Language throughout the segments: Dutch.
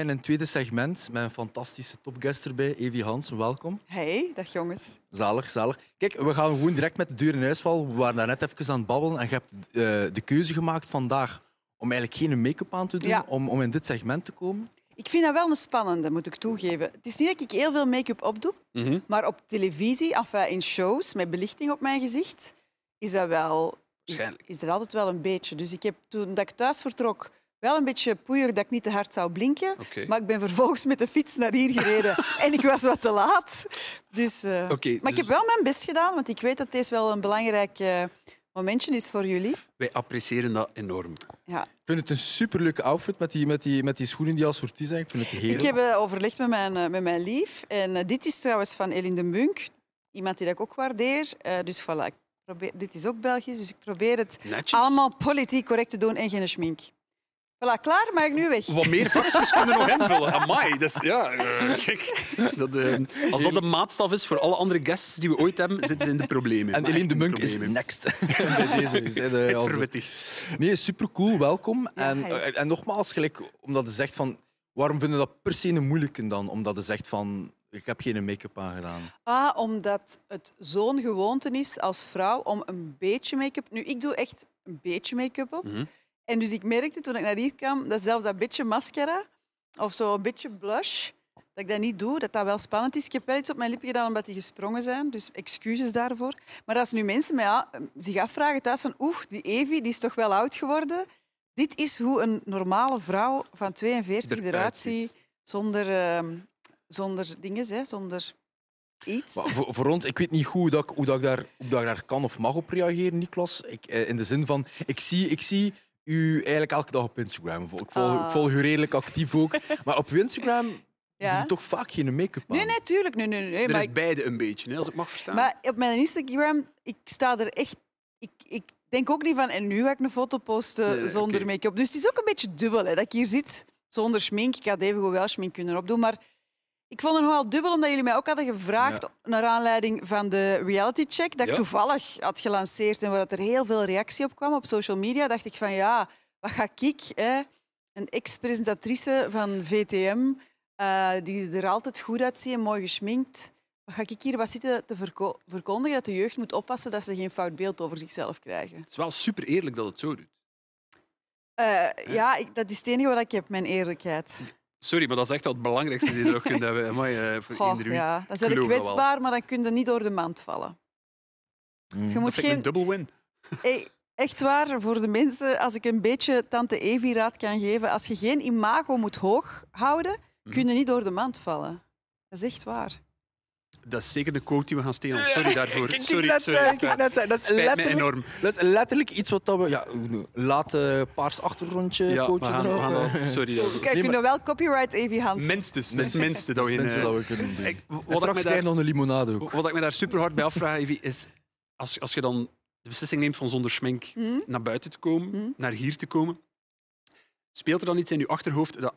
in een tweede segment met een fantastische topguest erbij, Evie Hans, Welkom. Hey, dag jongens. Zalig, zalig. Kijk, we gaan gewoon direct met de deur in huis We waren daar net even aan het babbelen en je hebt eh, de keuze gemaakt vandaag om eigenlijk geen make-up aan te doen, om, om in dit segment te komen. Ik vind dat wel een spannende, moet ik toegeven. Het is niet dat ik heel veel make-up opdoe, mhm. maar op televisie, of eh, in shows, met belichting op mijn gezicht, is dat wel... Is, is er altijd wel een beetje. Dus ik heb toen dat ik thuis vertrok wel een beetje poeier dat ik niet te hard zou blinken. Maar ik ben vervolgens met de fiets naar hier gereden en ik was wat te laat. Dus, uh... maar ik dus heb wel mijn best gedaan, want ik weet dat deze wel een belangrijk eh, momentje is voor jullie. Wij appreciëren dat enorm. Ja. Ik vind het een superleuke outfit met die, met die, met die schoenen die al sortie zijn. Ik vind het heerlijk. Ik heb eh, overlegd met mijn, met mijn lief. En dit is trouwens van Elin de Munk. Iemand die ik ook waardeer. dus voilà, Probeer, dit is ook Belgisch, dus ik probeer het allemaal politiek correct te doen en geen schmink. Voilà, klaar, maar ik nu weg. Wat meer vakjes kunnen nog invullen. Amai, dus ja, gek. Eh, dat, eh, als dat de maatstaf is voor alle andere guests die we ooit hebben, zitten ze in de problemen. En Eline de Munk is next. Bij deze. Dus, nee, supercool, welkom. en, eh, en nogmaals, gelijk, omdat ze zegt van... Waarom vinden dat per se een moeilijke dan? Omdat ze zegt van... Ik heb geen make-up aangedaan. Ah, omdat het zo'n gewoonte is als vrouw om een beetje make-up... Nu, ik doe echt een beetje make-up op. Mhm. En dus ik merkte toen ik naar hier kwam, dat zelfs dat beetje mascara of zo een beetje blush, dat ik dat niet doe, dat dat wel spannend is. Ik heb wel iets op mijn lippen gedaan omdat die gesprongen zijn, dus excuses daarvoor. Maar als nu mensen mij ja, ehm, zich afvragen thuis van oeh, die Evi die is toch wel oud geworden. Dit is hoe een normale vrouw van 42 eruit ziet zonder, ehm, zonder dingen, hè, zonder iets. voor, ons, ik weet niet goed hoe, dat, hoe, dat ik daar, dat ik daar kan of mag op reageren, Niklas. Ik, eh, in de zin van, ik zie, ik zie u eigenlijk elke dag op Instagram. Ik volg, oh. ik ah. volg u redelijk actief ook. Maar op Instagram doe je toch vaak geen make-up aan? Nee, natuurlijk. Nee, nee, nee, nee, er maar is beide een beetje, als ik mag verstaan. Maar op mijn Instagram, ik sta er echt... Ik, ik denk ook niet van, en nu ga ik een foto posten zonder make-up. Dus het is ook een beetje dubbel, hè, dat ik hier zit zonder schmink. Ik had even wel schmink kunnen opdoen, maar... Ik vond het nogal dubbel, omdat jullie mij ook hadden gevraagd naar aanleiding van de reality check, dat ik toevallig had gelanceerd en waar er heel veel reactie op kwam op social media, dacht ik van ja, wat ga ik, hè? een ex-presentatrice van VTM, eh, die er altijd goed uitziet en mooi geschminkt, wat ga ik hier wat zitten te verkondigen dat de jeugd moet oppassen dat ze geen fout beeld over zichzelf krijgen? Het is wel super eerlijk dat het zo doet. Eh, ja, ik, dat is het enige wat ik heb, mijn eerlijkheid. Sorry, maar dat is echt wel het belangrijkste die je nog kunt hebben. Amai, uh, Goh, ja. Dan zijn ik kwetsbaar, maar dan kun je niet door de mand vallen. Mm. Je moet dat geen... een double win. echt waar, voor de mensen, als ik een beetje tante Evi raad kan geven, als je geen imago moet hoog houden, mhm. kun je niet door de mand vallen. Dat is echt waar dat is zeker de quote die we gaan stelen. Sorry daarvoor. Sorry, sorry, net Zijn, ik net zijn. Dat is letterlijk, Dat is letterlijk iets wat we... Ja, laat paars achtergrondje ja, quote erop. Gaan, sorry. Kijk, nee, kunnen wel copyright Evi Hansen. Minstens. Dat is het minste dat we, eh, dat we kunnen doen. wat straks ik daar, nog een limonade ook. Wat ik me daar super hard bij afvraag, Evi, is... Als, als je dan de beslissing neemt van zonder schmink hmm? naar buiten te komen, hmm? naar hier te komen, speelt er dan iets in je achterhoofd dat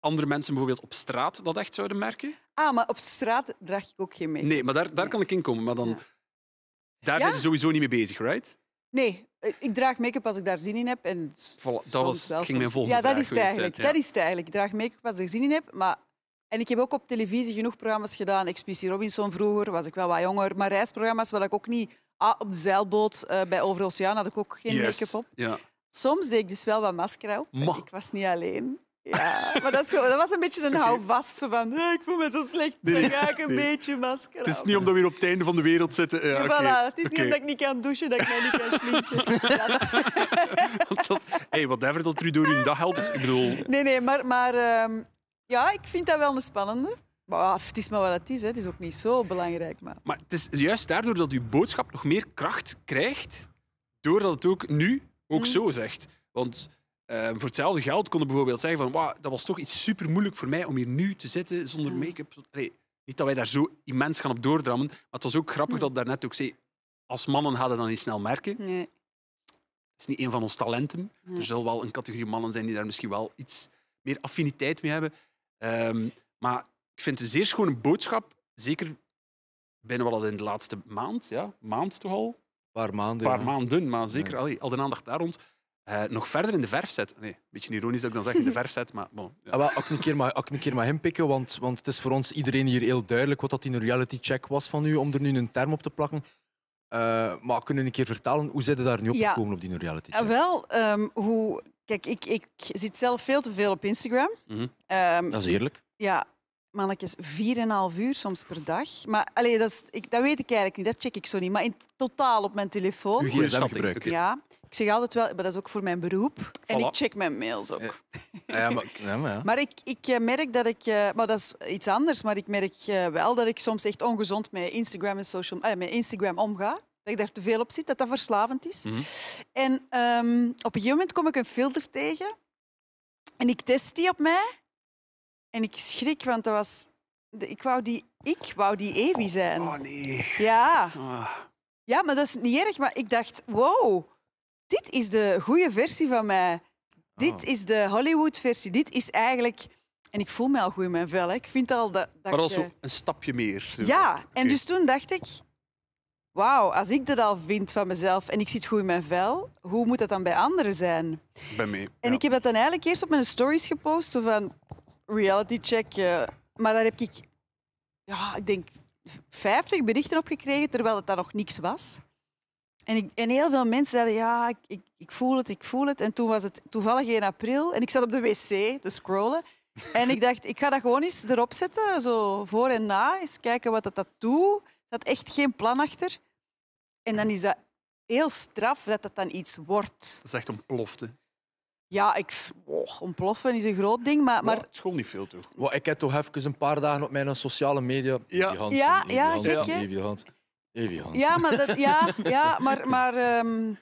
andere mensen bijvoorbeeld op straat dat echt zouden merken. Ah, maar op straat draag ik ook geen make-up. Nee, maar daar, daar kan ik in komen. Maar dan, Daar zijn ze sowieso niet mee bezig, right? Nee, eh, ik draag make-up als ik daar zin in heb. En dat was, ging mijn volgende ja, dat is het eigenlijk. Dat is het eigenlijk. Ik draag make-up als ik zin in heb. Maar... En ik heb ook op televisie genoeg programma's gedaan. Expeditie Robinson vroeger, was ik wel wat jonger. Maar reisprogramma's waar ik ook niet... Ah, op de zeilboot eh, bij Over Oceaan had ik ook geen make-up op. Ja. Soms deed ik dus wel wat mascara op. Ik was niet alleen. Ja, maar dat, is dat was een beetje een houvast. Zo van, ik voel me zo slecht, dan ga ik een beetje masker Het is niet omdat we hier op het einde van de wereld zitten. Eh, ja, okay. voilà, het is niet omdat ik niet kan douchen, dat ik mij niet kan schminken. Hé, hey, whatever dat u door uw dag helpt, ik bedoel... Nee, nee, maar, maar um, ja, ik vind dat wel een spannende. Maar, ah, het is maar wat het is, hè. het is ook niet zo belangrijk. Maar... maar het is juist daardoor dat uw boodschap nog meer kracht krijgt, doordat het ook nu ook mm. zo zegt. Want Ehm, voor hetzelfde geld konden bijvoorbeeld zeggen van wow, dat was toch iets super moeilijk voor mij om hier nu te zitten zonder make-up. niet dat wij daar zo immens gaan op doordrammen, maar het was ook grappig dat daar daarnet ook zei, als mannen hadden dan niet snel merken. Nee. Het is niet een van ons talenten. Er zal wel een categorie mannen zijn die daar misschien wel iets meer affiniteit mee hebben. Ehm, maar ik vind het een zeer schone boodschap, zeker binnen wat in de laatste maand, ja, maand toch al? Een paar maanden. paar ja. maanden, maar zeker ja. al, al de aandacht daar rond eh, nog verder in de verf zet. Nee, een beetje ironisch dat ik dan zeg in de verf zet, maar bon. Ja. Ah, wel, ook, een keer maar, ook een keer maar hem pikken, want, want het is voor ons iedereen hier heel duidelijk wat dat in een reality check was van u, om er nu een term op te plakken. Uh, maar kunnen een keer vertalen, hoe zit daar nu op gekomen op die reality check? Ah, wel, ehm, hoe... Kijk, ik, ik zit zelf veel te veel op Instagram. Mhm. Ehm, dat is eerlijk. Ja, mannetjes 4,5 uur soms per dag. Maar allee, dat, is, ik, dat weet ik eigenlijk niet, dat check ik zo niet. Maar in totaal op mijn telefoon. Uw gsm gebruik. Ja. Ik zeg altijd wel, maar dat is ook voor mijn beroep. En ik check mijn mails ook. Ja, maar, maar, maar, ik, ik eh, merk dat ik... Eh, maar dat is iets anders, maar ik merk eh, wel dat ik soms echt ongezond met Instagram, en social, eh, met Instagram omga. Dat ik daar te veel op zit, dat dat verslavend is. Mhm. En ehm, op een gegeven moment kom ik een filter tegen. En ik test die op mij. En ik schrik, want dat was... Ik wou die, ik wou die Evi oh, zijn. Oh, nee. Ja. Ah. Ja, maar dat is niet erg. Maar ik dacht, wow, dit is de goede versie van mij. Dit oh. is de Hollywood-versie. Dit is eigenlijk... En ik voel me al goed in mijn vel. Ik vind al dat... dat maar al zo eh, een stapje meer. Ja, en dus toen dacht ik... Wauw, als ik dat al vind van mezelf en ik zit goed in mijn vel, hoe moet dat dan bij anderen zijn? Bij mij. En ik heb dat dan eigenlijk eerst op mijn stories gepost. van, reality check. Eh, maar daar heb ik, ja, ik denk, 50 berichten op gekregen, terwijl het daar nog niks was. En, ik, en heel veel mensen zeiden, ja, ik, ik, voel het, ik voel het. En toen was het toevallig 1 april en ik zat op de wc te scrollen. En ik dacht, ik ga dat gewoon eens erop zetten, zo voor en na, eens kijken wat dat, dat doet. Er zat echt geen plan achter. En dan is dat heel straf dat dat dan iets wordt. Dat is echt ontplofte. Ja, ik, oh, ontploffen is een groot ding, maar... maar... Het school niet veel, toch? Wow, ik heb toch even een paar dagen op mijn sociale media... Ja, ja, ja, ja. Evie Ja, maar, dat, ja, ja, maar, maar ehm,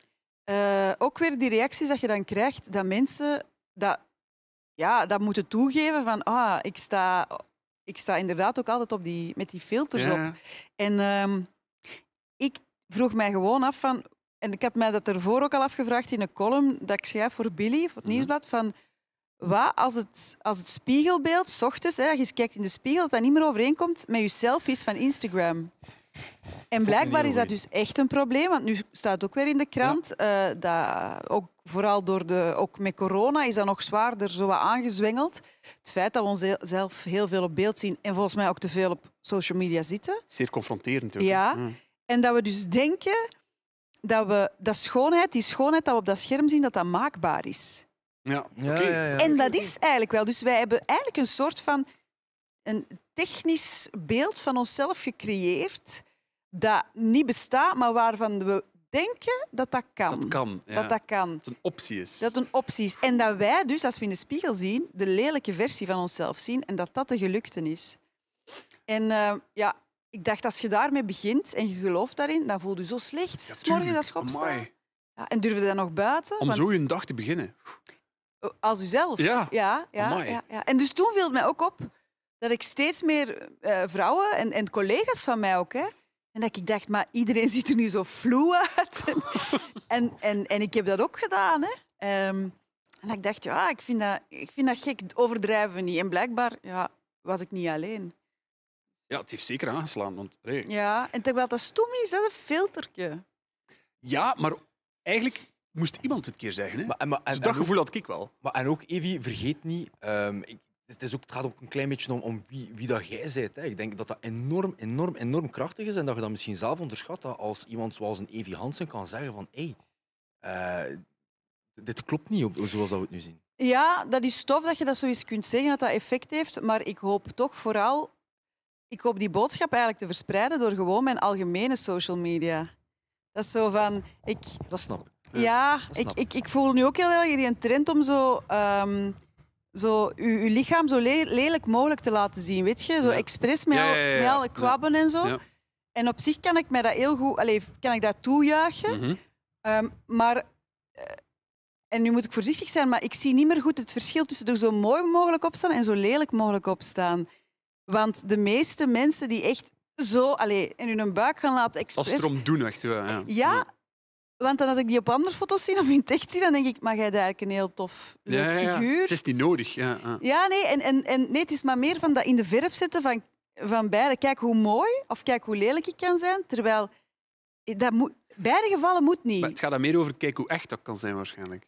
eh, ook weer die reacties dat je dan krijgt, dat mensen dat, ja, dat moeten toegeven van... Ah, ik sta, ik sta inderdaad ook altijd op die, met die filters op. En ehm, ik vroeg mij gewoon af van... En ik had mij dat ervoor ook al afgevraagd in een column dat ik schrijf voor Billy, voor het mhm. nieuwsblad, van wat als het, als het spiegelbeeld, s ochtends, hè, als je kijkt in de spiegel, dat dat niet meer overeenkomt met je selfies van Instagram. En blijkbaar is dat dus echt een probleem, want nu staat ook weer in de krant eh, dat ook vooral door de, ook met corona is dat nog zwaarder zo wat aangezwengeld. Het feit dat we onszelf heel veel op beeld zien en volgens mij ook te veel op social media zitten. Zeer confronterend natuurlijk. Ja, mm. en dat we dus denken dat we dat schoonheid, die schoonheid dat we op dat scherm zien, dat dat maakbaar is. Ja, okay. ja, ja En dat is eigenlijk wel. Dus wij hebben eigenlijk een soort van een technisch beeld van onszelf gecreëerd dat niet bestaat, maar waarvan we denken dat dat kan. Dat kan, dat, dat kan. Dat een optie is. Dat een optie is. En dat wij dus, als we in de spiegel zien, de lelijke versie van onszelf zien en dat dat de gelukte is. En eh, ja, ik dacht, als je daarmee begint en je gelooft daarin, dan voel je zo slecht. morgen dat opstaan. Ja, en durfde dan nog buiten? Om zo een dag te beginnen. Oh, als uzelf. Ja. Ja, ja, ja, ja, En dus toen viel het mij ook op dat ik steeds meer eh, vrouwen en, en collega's van mij ook, hè, en dat ik dacht, maar iedereen ziet er nu zo vloe uit. en, en, en ik heb dat ook gedaan. Hè. Ehm, en ik dacht, ja, ik vind dat, ik vind dat gek, overdrijven niet. En blijkbaar ja, was ik niet alleen. Ja, het heeft zeker aangeslaan. Want, Ja, en terwijl dat stom is, dat een filtertje. Ja, maar eigenlijk moest iemand het keer zeggen. Hè? Maar, dus dat gevoel had ik wel. Maar, en ook, Evi, vergeet niet... Ehm, ik, het, is ook, gaat ook een klein beetje om, wie, wie, dat jij bent. Hè. Ik denk dat dat enorm, enorm, enorm krachtig is en dat je dat misschien zelf onderschat. als iemand zoals een Evi Hansen kan zeggen van... Hey, eh, dit klopt niet zoals dat we het nu zien. Ja, dat is tof dat je dat zoiets kunt zeggen, dat dat effect heeft. Maar ik hoop toch vooral ik hoop die boodschap eigenlijk te verspreiden door gewoon mijn algemene social media. Dat is zo van... Ik, dat snap ik. Ja, ik, ik, ik voel nu ook heel erg die trend om zo... Um, zo uw, lichaam zo lelijk mogelijk te laten zien, weet je? Zo expres met, met alle kwabben en zo. En op zich kan ik mij dat heel goed... Allez, kan ik dat toejuichen. Mhm. Ehm, maar... Eh, en nu moet ik voorzichtig zijn, maar ik zie niet meer goed het verschil tussen er zo mooi mogelijk opstaan en zo lelijk mogelijk opstaan. Want de meeste mensen die echt zo allez, in hun buik gaan laten express... Als het erom doen, echt. Ja, ja. ja, want dan als ik die op andere foto's zie of in het echt zie, dan denk ik, mag jij daar eigenlijk een heel tof, leuk ja, figuur. Het is niet nodig. Ja, ja. nee, en, en, en, nee, het is maar meer van dat in de verf zetten van, van beide. Kijk hoe mooi of kijk hoe lelijk ik kan zijn. Terwijl, dat beide gevallen moet niet. Maar het gaat dan meer over kijk hoe echt dat kan zijn waarschijnlijk.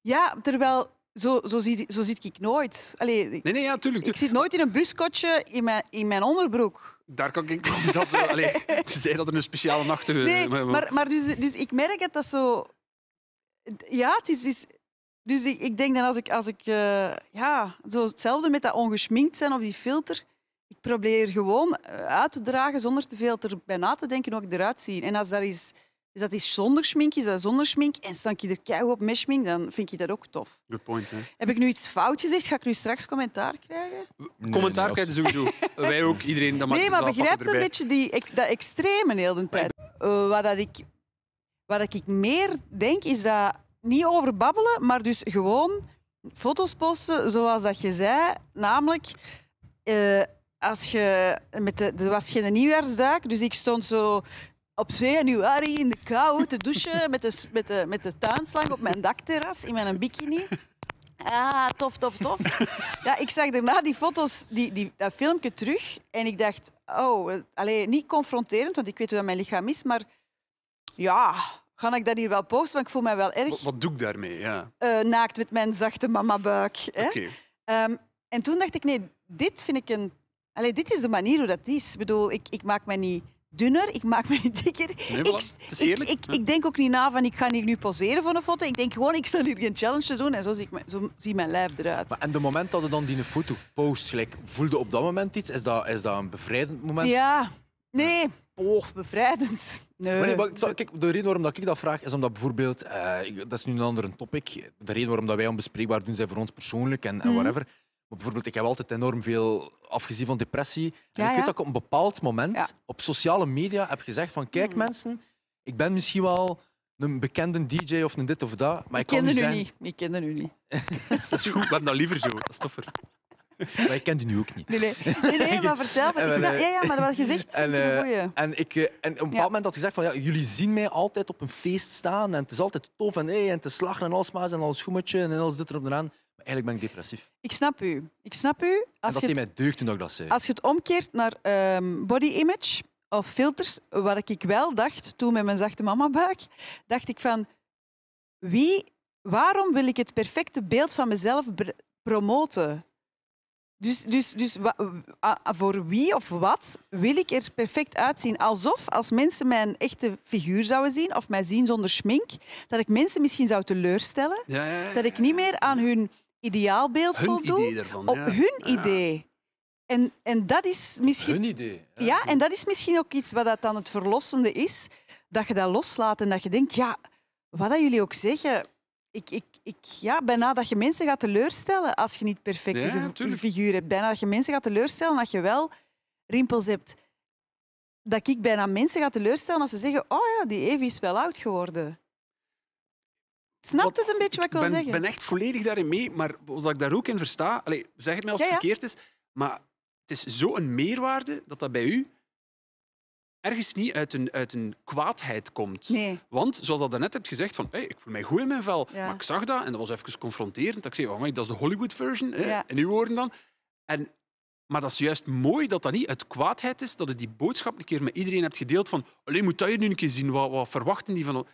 Ja, terwijl zo, zo, zie, zo zit ik nooit. Allee, nee, nee, ja, tuurlijk, Ik zit nooit in een buskotje in mijn, in mijn onderbroek. Daar kan ik... Dat zo, allee, ze zei dat er een speciale nacht... Nee, maar, maar dus, dus ik merk het dat zo... Ja, het is... dus ik, denk dat als ik... Als ik eh, ja, zo hetzelfde met dat ongeschminkt zijn of die filter. Ik probeer gewoon eh, uit te dragen zonder te veel erbij na te denken hoe ik eruit zie. En als dat is is dat iets zonder schmink? Is dat zonder schmink? En stank je er keihard op met schmink, dan vind je dat ook tof. Good point, hè? Heb ik nu iets fout gezegd? Ga ik nu straks commentaar krijgen? commentaar nee, krijgen sowieso. Wij ook, iedereen. Dat nee, maar begrijp een beetje die, dat extreme de hele tijd. Uh, wat, dat ik, wat ik meer denk, is dat niet over babbelen, maar dus gewoon foto's posten zoals dat je zei. Namelijk... Eh, als je, met de, er was geen nieuwjaarsduik, dus ik stond zo op 2 januari in de kou te douchen met de, met, de, met de tuinslang op mijn dakterras in mijn bikini. Ah, tof, tof, tof. Ja, ik zag daarna die foto's, die, die, dat filmpje terug. En ik dacht, oh, alleen niet confronterend, want ik weet hoe dat mijn lichaam is. Maar ja, ga ik dat hier wel posten? Want ik voel mij wel erg... Wat, doe ik daarmee? Ja. Eh, naakt met mijn zachte mamabuik. Oké. Ehm, en toen dacht ik, nee, dit vind ik een... Allee, dit is de manier hoe dat is. Ik bedoel, ik, ik maak mij niet dunner, ik maak me niet dikker. ik, het is eerlijk. Ik, ik, denk ook niet na van ik ga hier nu poseren voor een foto. Ik denk gewoon, ik zal hier geen challenge te doen en zo zie, ik, zo zie mijn lijf eruit. Maar en de moment dat je dan die foto post, voelde op dat moment iets? Is dat, is dat een bevrijdend moment? Ja, nee. Oh, bevrijdend. Nee. Maar de reden waarom dat ik dat vraag is omdat bijvoorbeeld, eh, dat is nu een ander topic. De reden waarom dat wij onbespreekbaar doen zijn voor ons persoonlijk en, en mhm. whatever bijvoorbeeld, ik heb altijd enorm veel afgezien van depressie. En ik weet dat ik op een bepaald moment op sociale media heb gezegd van kijk mm. mensen, ik ben misschien wel een bekende DJ of een dit of dat, maar ik, kan niet zijn... Niet. Ik ken u niet. dat is goed, we hebben dat liever zo. Dat is toffer. Maar ik ken jullie ook niet. Nee, nee, nee, nee maar vertel. me. ik eh, ja, ja, maar wat gezegd. En, eh, en, ik, eh, en op een bepaald moment had je gezegd van, ja, jullie zien mij altijd op een feest staan en het is altijd tof en, hey, en te slagen en alles maar en alles schoemetje en alles dit erop en aan eigenlijk ben ik depressief. Ik snap u. Ik snap u. Als je het, Als je het omkeert naar ehm, body image of filters, wat ik wel dacht toen met mijn zachte mama buik, dacht ik van wie, waarom wil ik het perfecte beeld van mezelf promoten? Dus, dus, dus voor wie of wat wil ik er perfect uitzien? Alsof als mensen mijn echte figuur zouden zien of mij zien zonder schmink, dat ik mensen misschien zou teleurstellen. ja, ja, dat ik niet meer aan hun ideaalbeeld hun voldoen. op hun idee. En, en dat is misschien. Hun idee. Ja. en dat is misschien ook iets wat dat dan het verlossende is. Dat je dat loslaat en dat je denkt, ja, wat dat jullie ook zeggen, ik, ik, ik, ja, bijna dat je mensen gaat teleurstellen als je niet perfecte ja, figuur hebt. Bijna dat je mensen gaat teleurstellen dat je wel rimpels hebt. Dat ik bijna mensen ga teleurstellen als ze zeggen, oh ja, die Evi is wel oud geworden. Snapt het een beetje wat ik, wil zeggen? Ik ben echt volledig daarin mee, maar wat ik daar ook in versta... Allez, zeg het mij als het verkeerd is, maar het is zo'n meerwaarde dat dat bij u ergens niet uit een, uit een kwaadheid komt. Want, zoals dat net hebt gezegd, van, ik voel mij goed in mijn vel, maar ik zag dat en dat was even confronterend. Dat ik zei, oh, dat is de Hollywood-version, in uw woorden dan. En, maar dat is juist mooi dat dat niet uit kwaadheid is, dat je die boodschap een keer met iedereen hebt gedeeld van alleen moet dat je nu een keer zien, wat, wat verwachten die van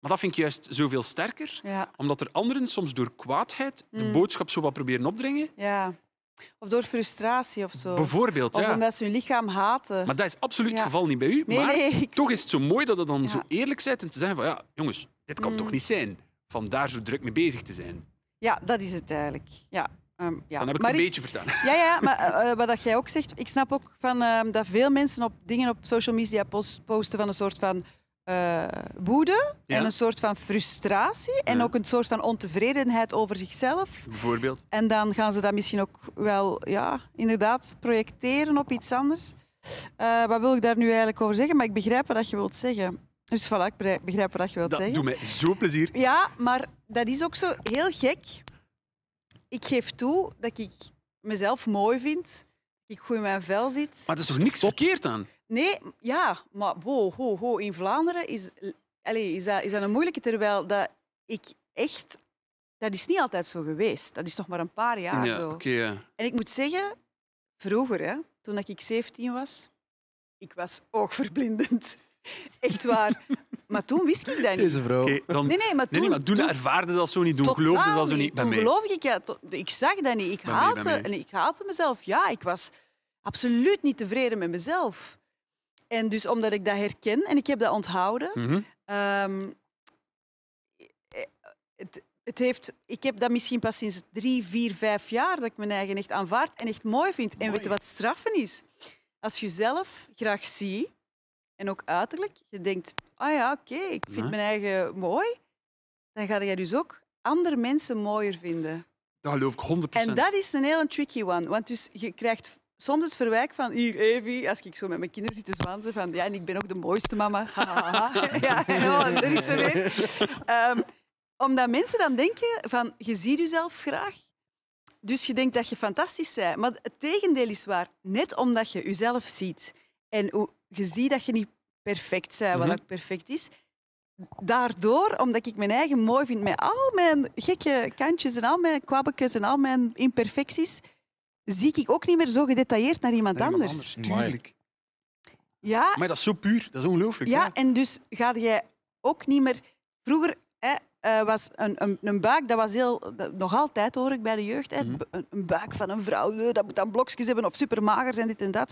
maar dat vind ik juist zoveel sterker, omdat er anderen soms door kwaadheid de mm. boodschap zo wat proberen opdringen. Ja. Of door frustratie of zo. Bijvoorbeeld, ja. omdat ze hun lichaam haten. Maar dat is absoluut het geval niet bij u. maar toch is het zo mooi dat we dan zo eerlijk zijn en te zeggen van ja, jongens, dit kan mm. toch niet zijn? Van daar zo druk mee bezig te zijn. Ja, dat is het eigenlijk. Ja. Ehm, ja. Dan heb ik het een beetje verstaan. Ja, ja maar uh, wat jij ook zegt, ik snap ook van, ehm, dat veel mensen op dingen op social media posten van een soort van uh, woede en een soort van frustratie en ook een soort van ontevredenheid over zichzelf. Bijvoorbeeld. En dan gaan ze dat misschien ook wel, ja, inderdaad projecteren op iets anders. Eh, wat wil ik daar nu eigenlijk over zeggen? Maar ik begrijp wat je wilt zeggen. Dus voilà, ik begrijp wat je wilt zeggen. Dat doet mij zo plezier. Ja, maar dat is ook zo heel gek. Ik geef toe dat ik mezelf mooi vind, dat ik goed in mijn vel zit. Maar er is toch niks verkeerd aan? Nee, ja, maar bo, ho, ho, in Vlaanderen is, allez, is, dat, is dat een moeilijke, terwijl dat ik echt... Dat is niet altijd zo geweest. Dat is nog maar een paar jaar ja, zo. Okay, En ik moet zeggen, vroeger, hè, toen ik 17 was, ik was oogverblindend. Echt waar. Maar toen wist ik dat niet. Deze vrouw. dan... nee, nee, maar toen... Nee, toen, ervaarde dat zo niet. Toen geloofde dat zo niet. Toen geloof ik... Ja, ik zag dat niet. Ik haatte, en ik haatte mezelf. Ja, ik was absoluut niet tevreden met mezelf. En dus omdat ik dat herken en ik heb dat onthouden. Mhm. Ehm, eh, het, het heeft, ik heb dat misschien pas sinds drie, vier, vijf jaar dat ik mijn eigen echt aanvaard en echt mooi vind. En weet je wat straffen is? Als je zelf graag ziet en ook uiterlijk, je denkt, ah ja, oké, ik vind mijn eigen mooi, dan ga jij dus ook andere mensen mooier vinden. Dat geloof ik 100%. En dat is een heel tricky one, want dus je krijgt soms het verwijk van hier, Evi, als ik zo met mijn kinderen zit te zwanzen van ja, en ik ben ook de mooiste mama. ja, er is ze weer. Ehm, omdat mensen dan denken van je ziet jezelf graag, dus je denkt dat je fantastisch bent. Maar het tegendeel is waar. Net omdat je jezelf ziet en je ziet dat je niet perfect bent, wat mhm. ook perfect is, daardoor, omdat ik mijn eigen mooi vind met al mijn gekke kantjes en al mijn kwabbekjes en al mijn imperfecties, zie ik ook niet meer zo gedetailleerd naar iemand, anders. anders. Tuurlijk. Ja. Maar dat is zo puur, dat is ongelooflijk. Ja, en dus ga jij ook niet meer... Vroeger hè, eh, was een, een, een, buik, dat was heel... nog altijd hoor ik bij de jeugd, mhm. een, een, buik van een vrouw, eh, dat moet dan blokjes hebben of supermager zijn, dit en dat.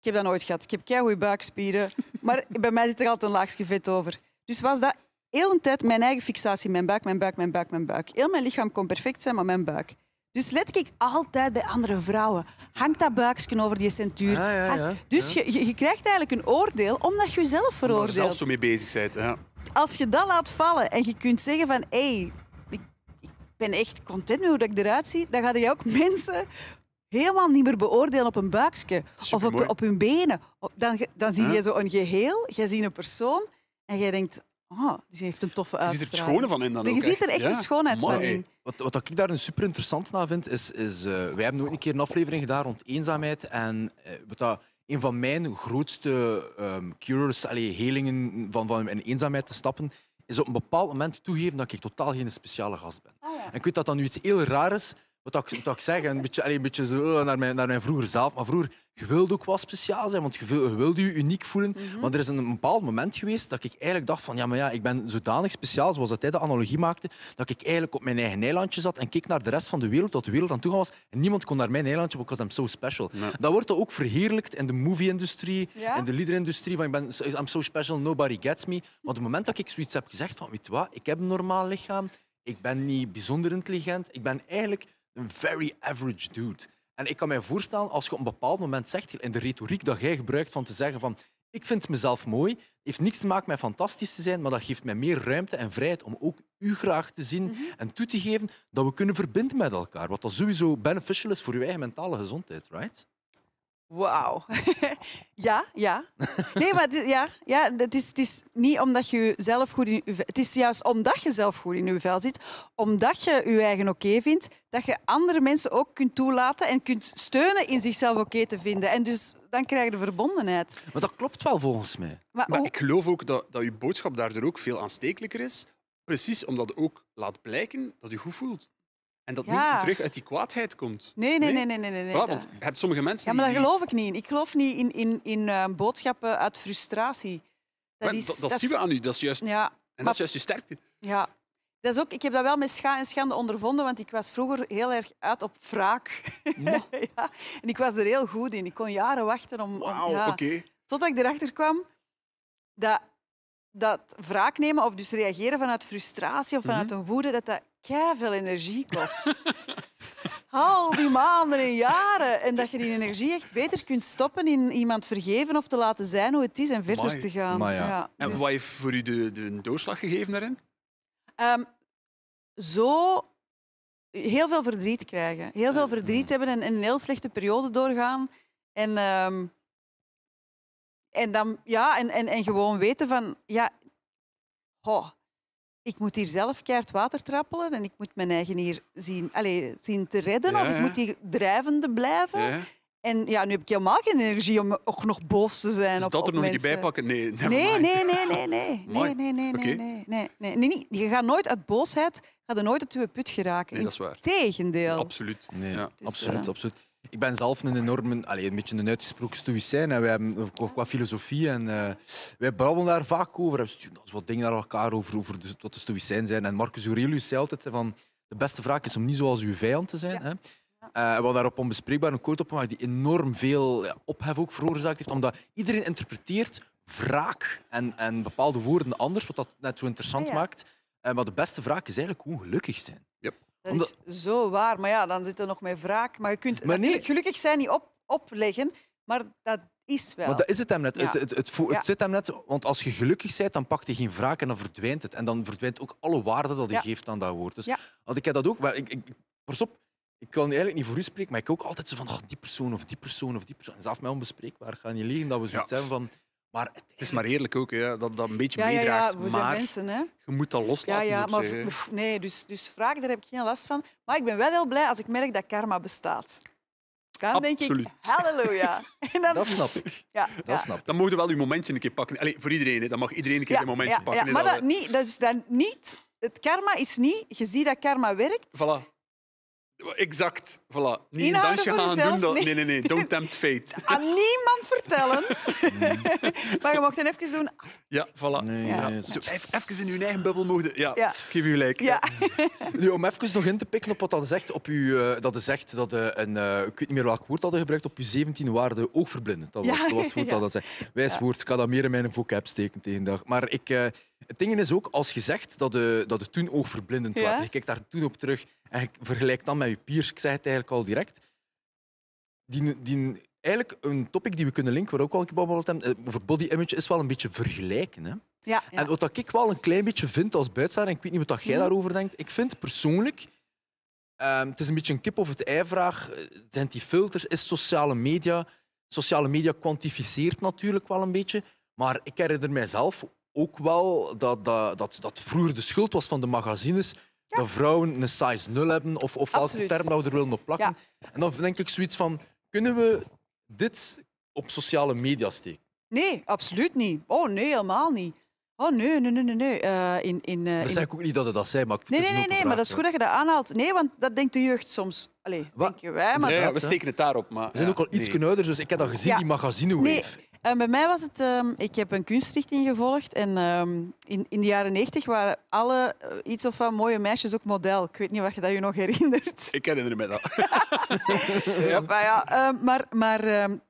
Ik heb dat nooit gehad. Ik heb goede buikspieren, maar bij mij zit er altijd een laagje vet over. Dus was dat heel een tijd mijn eigen fixatie, mijn buik, mijn buik, mijn buik, mijn buik. Heel mijn lichaam kon perfect zijn, maar mijn buik. Dus let ik altijd bij andere vrouwen. Hangt dat buikje over die centuur? Ah, dus Je, je krijgt eigenlijk een oordeel omdat je jezelf veroordeelt. Omdat je zelf zo mee bezig bent. Ja. Als je dat laat vallen en je kunt zeggen van... Hey, ik, ben echt content met hoe ik eruit zie. Dan ga je ook mensen helemaal niet meer beoordelen op een buikje of op, op, hun benen. Dan, dan zie je zo een geheel, je ziet een persoon en jij denkt, Oh, heeft een toffe uitstraling. Je ziet er het schone van in dan Je ziet er echt ja? de schoonheid van in. Wat, wat ik daar een super interessant na vind, is... is eh, wij hebben ook een keer een aflevering gedaan rond eenzaamheid. En eh, wat dat, een van mijn grootste um, cures, allee, helingen van, van in eenzaamheid te stappen, is op een bepaald moment toegeven dat ik totaal geen speciale gast ben. Ah, en ik weet dat dat nu iets heel raars. is, wat ik, wat ik zeg, een beetje, allez, een beetje zo eh, naar mijn, naar mijn vroeger zelf. Maar vroeger, je wilde ook wel speciaal zijn, want je, je wilde je uniek voelen. Mm Maar er is een bepaald moment geweest dat ik eigenlijk dacht van ja, maar ja, ik ben zodanig speciaal, zoals dat hij de analogie maakte, dat ik eigenlijk op mijn eigen eilandje zat en keek naar de rest van de wereld, dat de wereld aan toe was. En niemand kon naar mijn eilandje, because I'm so special. Dat wordt ook verheerlijkt in de movie-industrie, ja? in de liederindustrie, van ik ben, I'm so special, nobody gets me. Maar op het moment dat ik zoiets heb gezegd van, weet je wat, ik heb een normaal lichaam, ik ben niet bijzonder intelligent, ik ben eigenlijk een very average dude. En ik kan mij voorstellen, als je op een bepaald moment zegt, in de retoriek dat jij gebruikt van te zeggen van ik vind mezelf mooi, heeft niks te maken met fantastisch te zijn, maar dat geeft mij meer ruimte en vrijheid om ook u graag te zien mhm. en toe te geven dat we kunnen verbinden met elkaar. Wat dat sowieso beneficial is voor uw eigen mentale gezondheid, right? Wauw. ja, ja. Nee, maar het, is- ja, ja, het, is, is niet omdat je zelf goed in je, Het is juist omdat je zelf goed in je vel zit, omdat je je eigen oké vindt, dat je andere mensen ook kunt toelaten en kunt steunen in zichzelf oké te vinden. En dus dan krijg je de verbondenheid. Maar dat klopt wel volgens mij. Maar ik geloof ook dat, dat je boodschap daardoor ook veel aanstekelijker is. Precies omdat het ook laat blijken dat je goed voelt. En dat niet terug uit die kwaadheid komt. Nee, nee, nee. nee, nee, nee, nee ja, want hebt sommige mensen... Ja, maar dat geloof ik niet in. Ik geloof niet in, in, in ehm, boodschappen uit frustratie. Dat, is, dat, zien we aan u. Dat is juist, ja, en dat is juist je sterkte. Ja. Dat is ook, ik heb dat wel met scha en schande ondervonden, want ik was vroeger heel erg uit op wraak. ja. En ik was er heel goed in. Ik kon jaren wachten om... Wauw, ja. Totdat ik erachter kwam dat, dat wraak nemen of dus reageren vanuit frustratie of vanuit mhm. een woede, dat dat veel energie kost. Al die maanden en jaren. En dat je die energie echt beter kunt stoppen in iemand vergeven of te laten zijn hoe het is en verder te gaan. Ja. En wat dus- heeft voor u de, de doorslag gegeven daarin? Um, zo heel veel verdriet krijgen. Heel veel verdriet hebben en, een heel slechte periode doorgaan. En, ehm, en dan, ja, en, en, en gewoon weten van, ja, ik moet hier zelf keihard water trappelen en ik moet mijn eigen hier zien, allez, zien te redden. of ik moet hier drijvende blijven. En ja, nu heb ik helemaal geen energie om ook nog boos te zijn op, dat er nog mensen. bij pakken? Nee, nee, nee, nee, nee, nee, nee, nee, nee, nee, nee, nee, Je gaat nooit uit boosheid, gaat er nooit uit je put geraken. Nee, dat is waar. Tegendeel. Absoluut. Dus, absoluut, eh, absoluut ik ben zelf een enorme, allez, een beetje een uitgesproken stoïcijn. En wij hebben qua filosofie en eh, wij babbelen daar vaak over. We sturen wat dingen naar elkaar over, over de, wat de stoïcijn zijn. En Marcus Aurelius zei altijd van de beste vraag is om niet zoals uw vijand te zijn. Eh, we Hè? Uh, wat daarop onbespreekbaar een quote op maar die enorm veel ophef ook veroorzaakt heeft, omdat iedereen interpreteert wraak en, en bepaalde woorden anders, wat dat net zo interessant maakt. Uh, maar de beste vraag is eigenlijk hoe gelukkig zijn. Dat is zo waar. Maar ja, dan zit er nog mijn wraak. Maar je kunt gelukkig zijn niet op, opleggen, maar dat is wel. Maar dat is het hem net. Ja. Het, het, het, zit hem net, want als je gelukkig bent, dan pakt hij geen wraak en dan verdwijnt het. En dan verdwijnt ook alle waarde dat hij geeft aan dat woord. Dus had ik dat ook. Maar ik, ik, pas op, ik kan eigenlijk niet voor u spreken, maar ik ook altijd zo van oh, die persoon of die persoon of die persoon. En zelf mij onbespreekbaar gaan niet liegen dat we zoiets hebben van maar het, is maar eerlijk ook, hè, dat dat een beetje meedraagt. Ja, ja, zijn mensen, hè? je moet dat loslaten. Ja, ja maar nee, dus, dus vraag, daar heb ik geen last van. Maar ik ben wel heel blij als ik merk dat karma bestaat. Dan denk Absoluut. ik, halleluja. Dat snap ik. Ja, dat snap ik. Dan mogen we wel uw momentje een keer pakken. Allee, voor iedereen, hè. dan mag iedereen een keer een momentje pakken. maar dat, niet, dat is dan niet... Het karma is niet... Je ziet dat karma werkt. Voilà. Exact, voilà. Niet een dansje gaan doen. Dat... Nee. nee. nee, Don't tempt fate. Aan niemand vertellen. maar je mocht het even doen. Ja, voilà. Nee, even in uw eigen bubbel mogen. Ja, geef je gelijk. Ja. om even nog in te pikken op wat dan zegt. Op u, eh, dat zegt dat eh, een, eh, ik weet niet meer welk woord dat gebruikt. Op je 17 waarden oogverblindend. Dat was, dat was het woord dat dat zei Wijs woord. Ik kan dat meer in mijn vocab steken tegen dag. Maar ik, het ding is ook, als je zegt dat, dat het toen oogverblindend was. Je kijkt daar toen op terug. En ik vergelijk dan met je peers. Ik zeg het eigenlijk al direct. Die, die, eigenlijk een topic die we kunnen linken, waar ook al keer hebben, eh, over body image, is wel een beetje vergelijken. Hè? Ja, En wat ik wel een klein beetje vind als buitenstaander, en ik weet niet wat jij mhm. daarover denkt, ik vind persoonlijk, ehm, het is een beetje een kip of het ei-vraag, eh, zijn die filters, is sociale media... Sociale media kwantificeert natuurlijk wel een beetje, maar ik herinner mijzelf ook wel dat, dat, dat, dat vroeger de schuld was van de magazines ja. dat vrouwen een size 0 hebben of, of welke term dat we er willen op plakken. En dan denk ik zoiets van, kunnen we dit op sociale media steken? Nee, absoluut niet. Oh nee, helemaal niet. Oh nee, nee, nee, nee. Uh, in, in, eh, dat zeg ik ook niet dat het dat zijn, maar ik Nee, nee, dus nee, nee maar dat is goed dat je dat aanhaalt. Nee, want dat denkt de jeugd soms. Allee, wij, maar... Nee, we steken het daarop, maar... We zijn ook al iets nee. dus ik heb dat gezien, ja. die magazine eh, bij mij was het, ehm, ik heb een kunstrichting gevolgd en ehm, in, in de jaren 90 waren alle eh, iets of wat mooie meisjes ook model. Ik weet niet wat je dat je nog herinnert. Ik herinner me dat. ja. Maar, ehm, maar,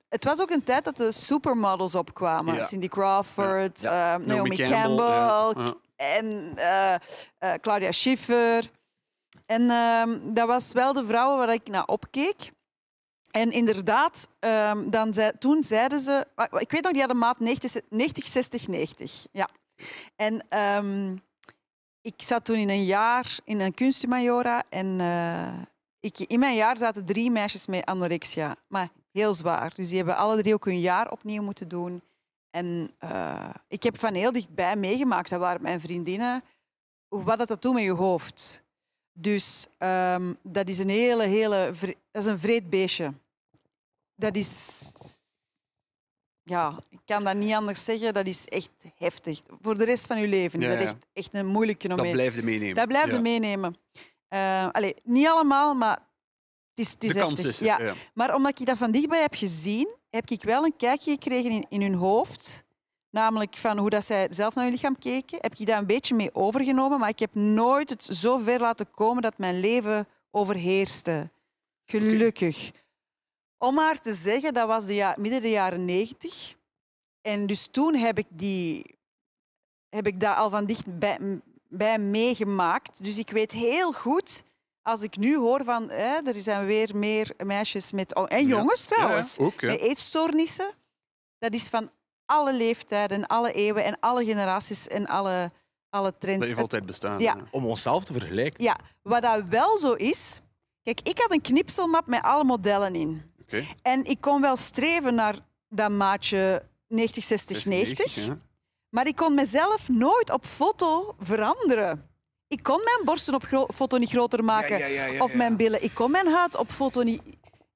het was ook een tijd dat de supermodels opkwamen. Cindy Crawford, Naomi, Campbell, en eh, Claudia Schiffer. En dat was wel de vrouwen waar ik naar opkeek. En inderdaad, ehm, dan toen zeiden ze... Ik weet nog, die hadden maat 90, 60, 90. Ja. En ehm, ik zat toen in een jaar in een kunstmajora en eh, ik, in mijn jaar zaten drie meisjes met anorexia. Maar heel zwaar. Dus die hebben alle drie ook hun jaar opnieuw moeten doen. En eh, ik heb van heel dichtbij meegemaakt, dat waren mijn vriendinnen, wat dat, dat doet met je hoofd. Dus ehm, dat is een hele, hele... Dat is een vreed beestje dat is... Ja, ik kan dat niet anders zeggen. Dat is echt heftig. Voor de rest van je leven is dat ja. echt, echt een moeilijke om mee... Dat blijft meenemen. Dat blijft ja. meenemen. Uh, allee, niet allemaal, maar het is, het is de heftig. ja. Maar omdat ik dat van dichtbij heb gezien, heb ik wel een kijkje gekregen in, in hun hoofd. Namelijk van hoe dat zij zelf naar hun lichaam keken. Heb ik daar een beetje mee overgenomen. Maar ik heb nooit het zo ver laten komen dat mijn leven overheerste. Gelukkig. Om maar te zeggen, dat was de ja, midden de jaren negentig. En dus toen heb ik, die, heb ik dat al van dichtbij bij meegemaakt. Dus ik weet heel goed, als ik nu hoor van hè, er zijn weer meer meisjes met. en jongens trouwens, met eetstoornissen. Dat is van alle leeftijden, alle eeuwen en alle generaties en alle, alle trends. Dat heeft altijd bestaan. Om onszelf te vergelijken. Ja, wat dat wel zo is. Kijk, ik had een knipselmap met alle modellen in. En ik kon wel streven naar dat maatje 90, 60, 90. maar ik kon mezelf nooit op foto veranderen. Ik kon mijn borsten op foto niet groter maken. of mijn billen. Ik kon mijn huid op foto niet...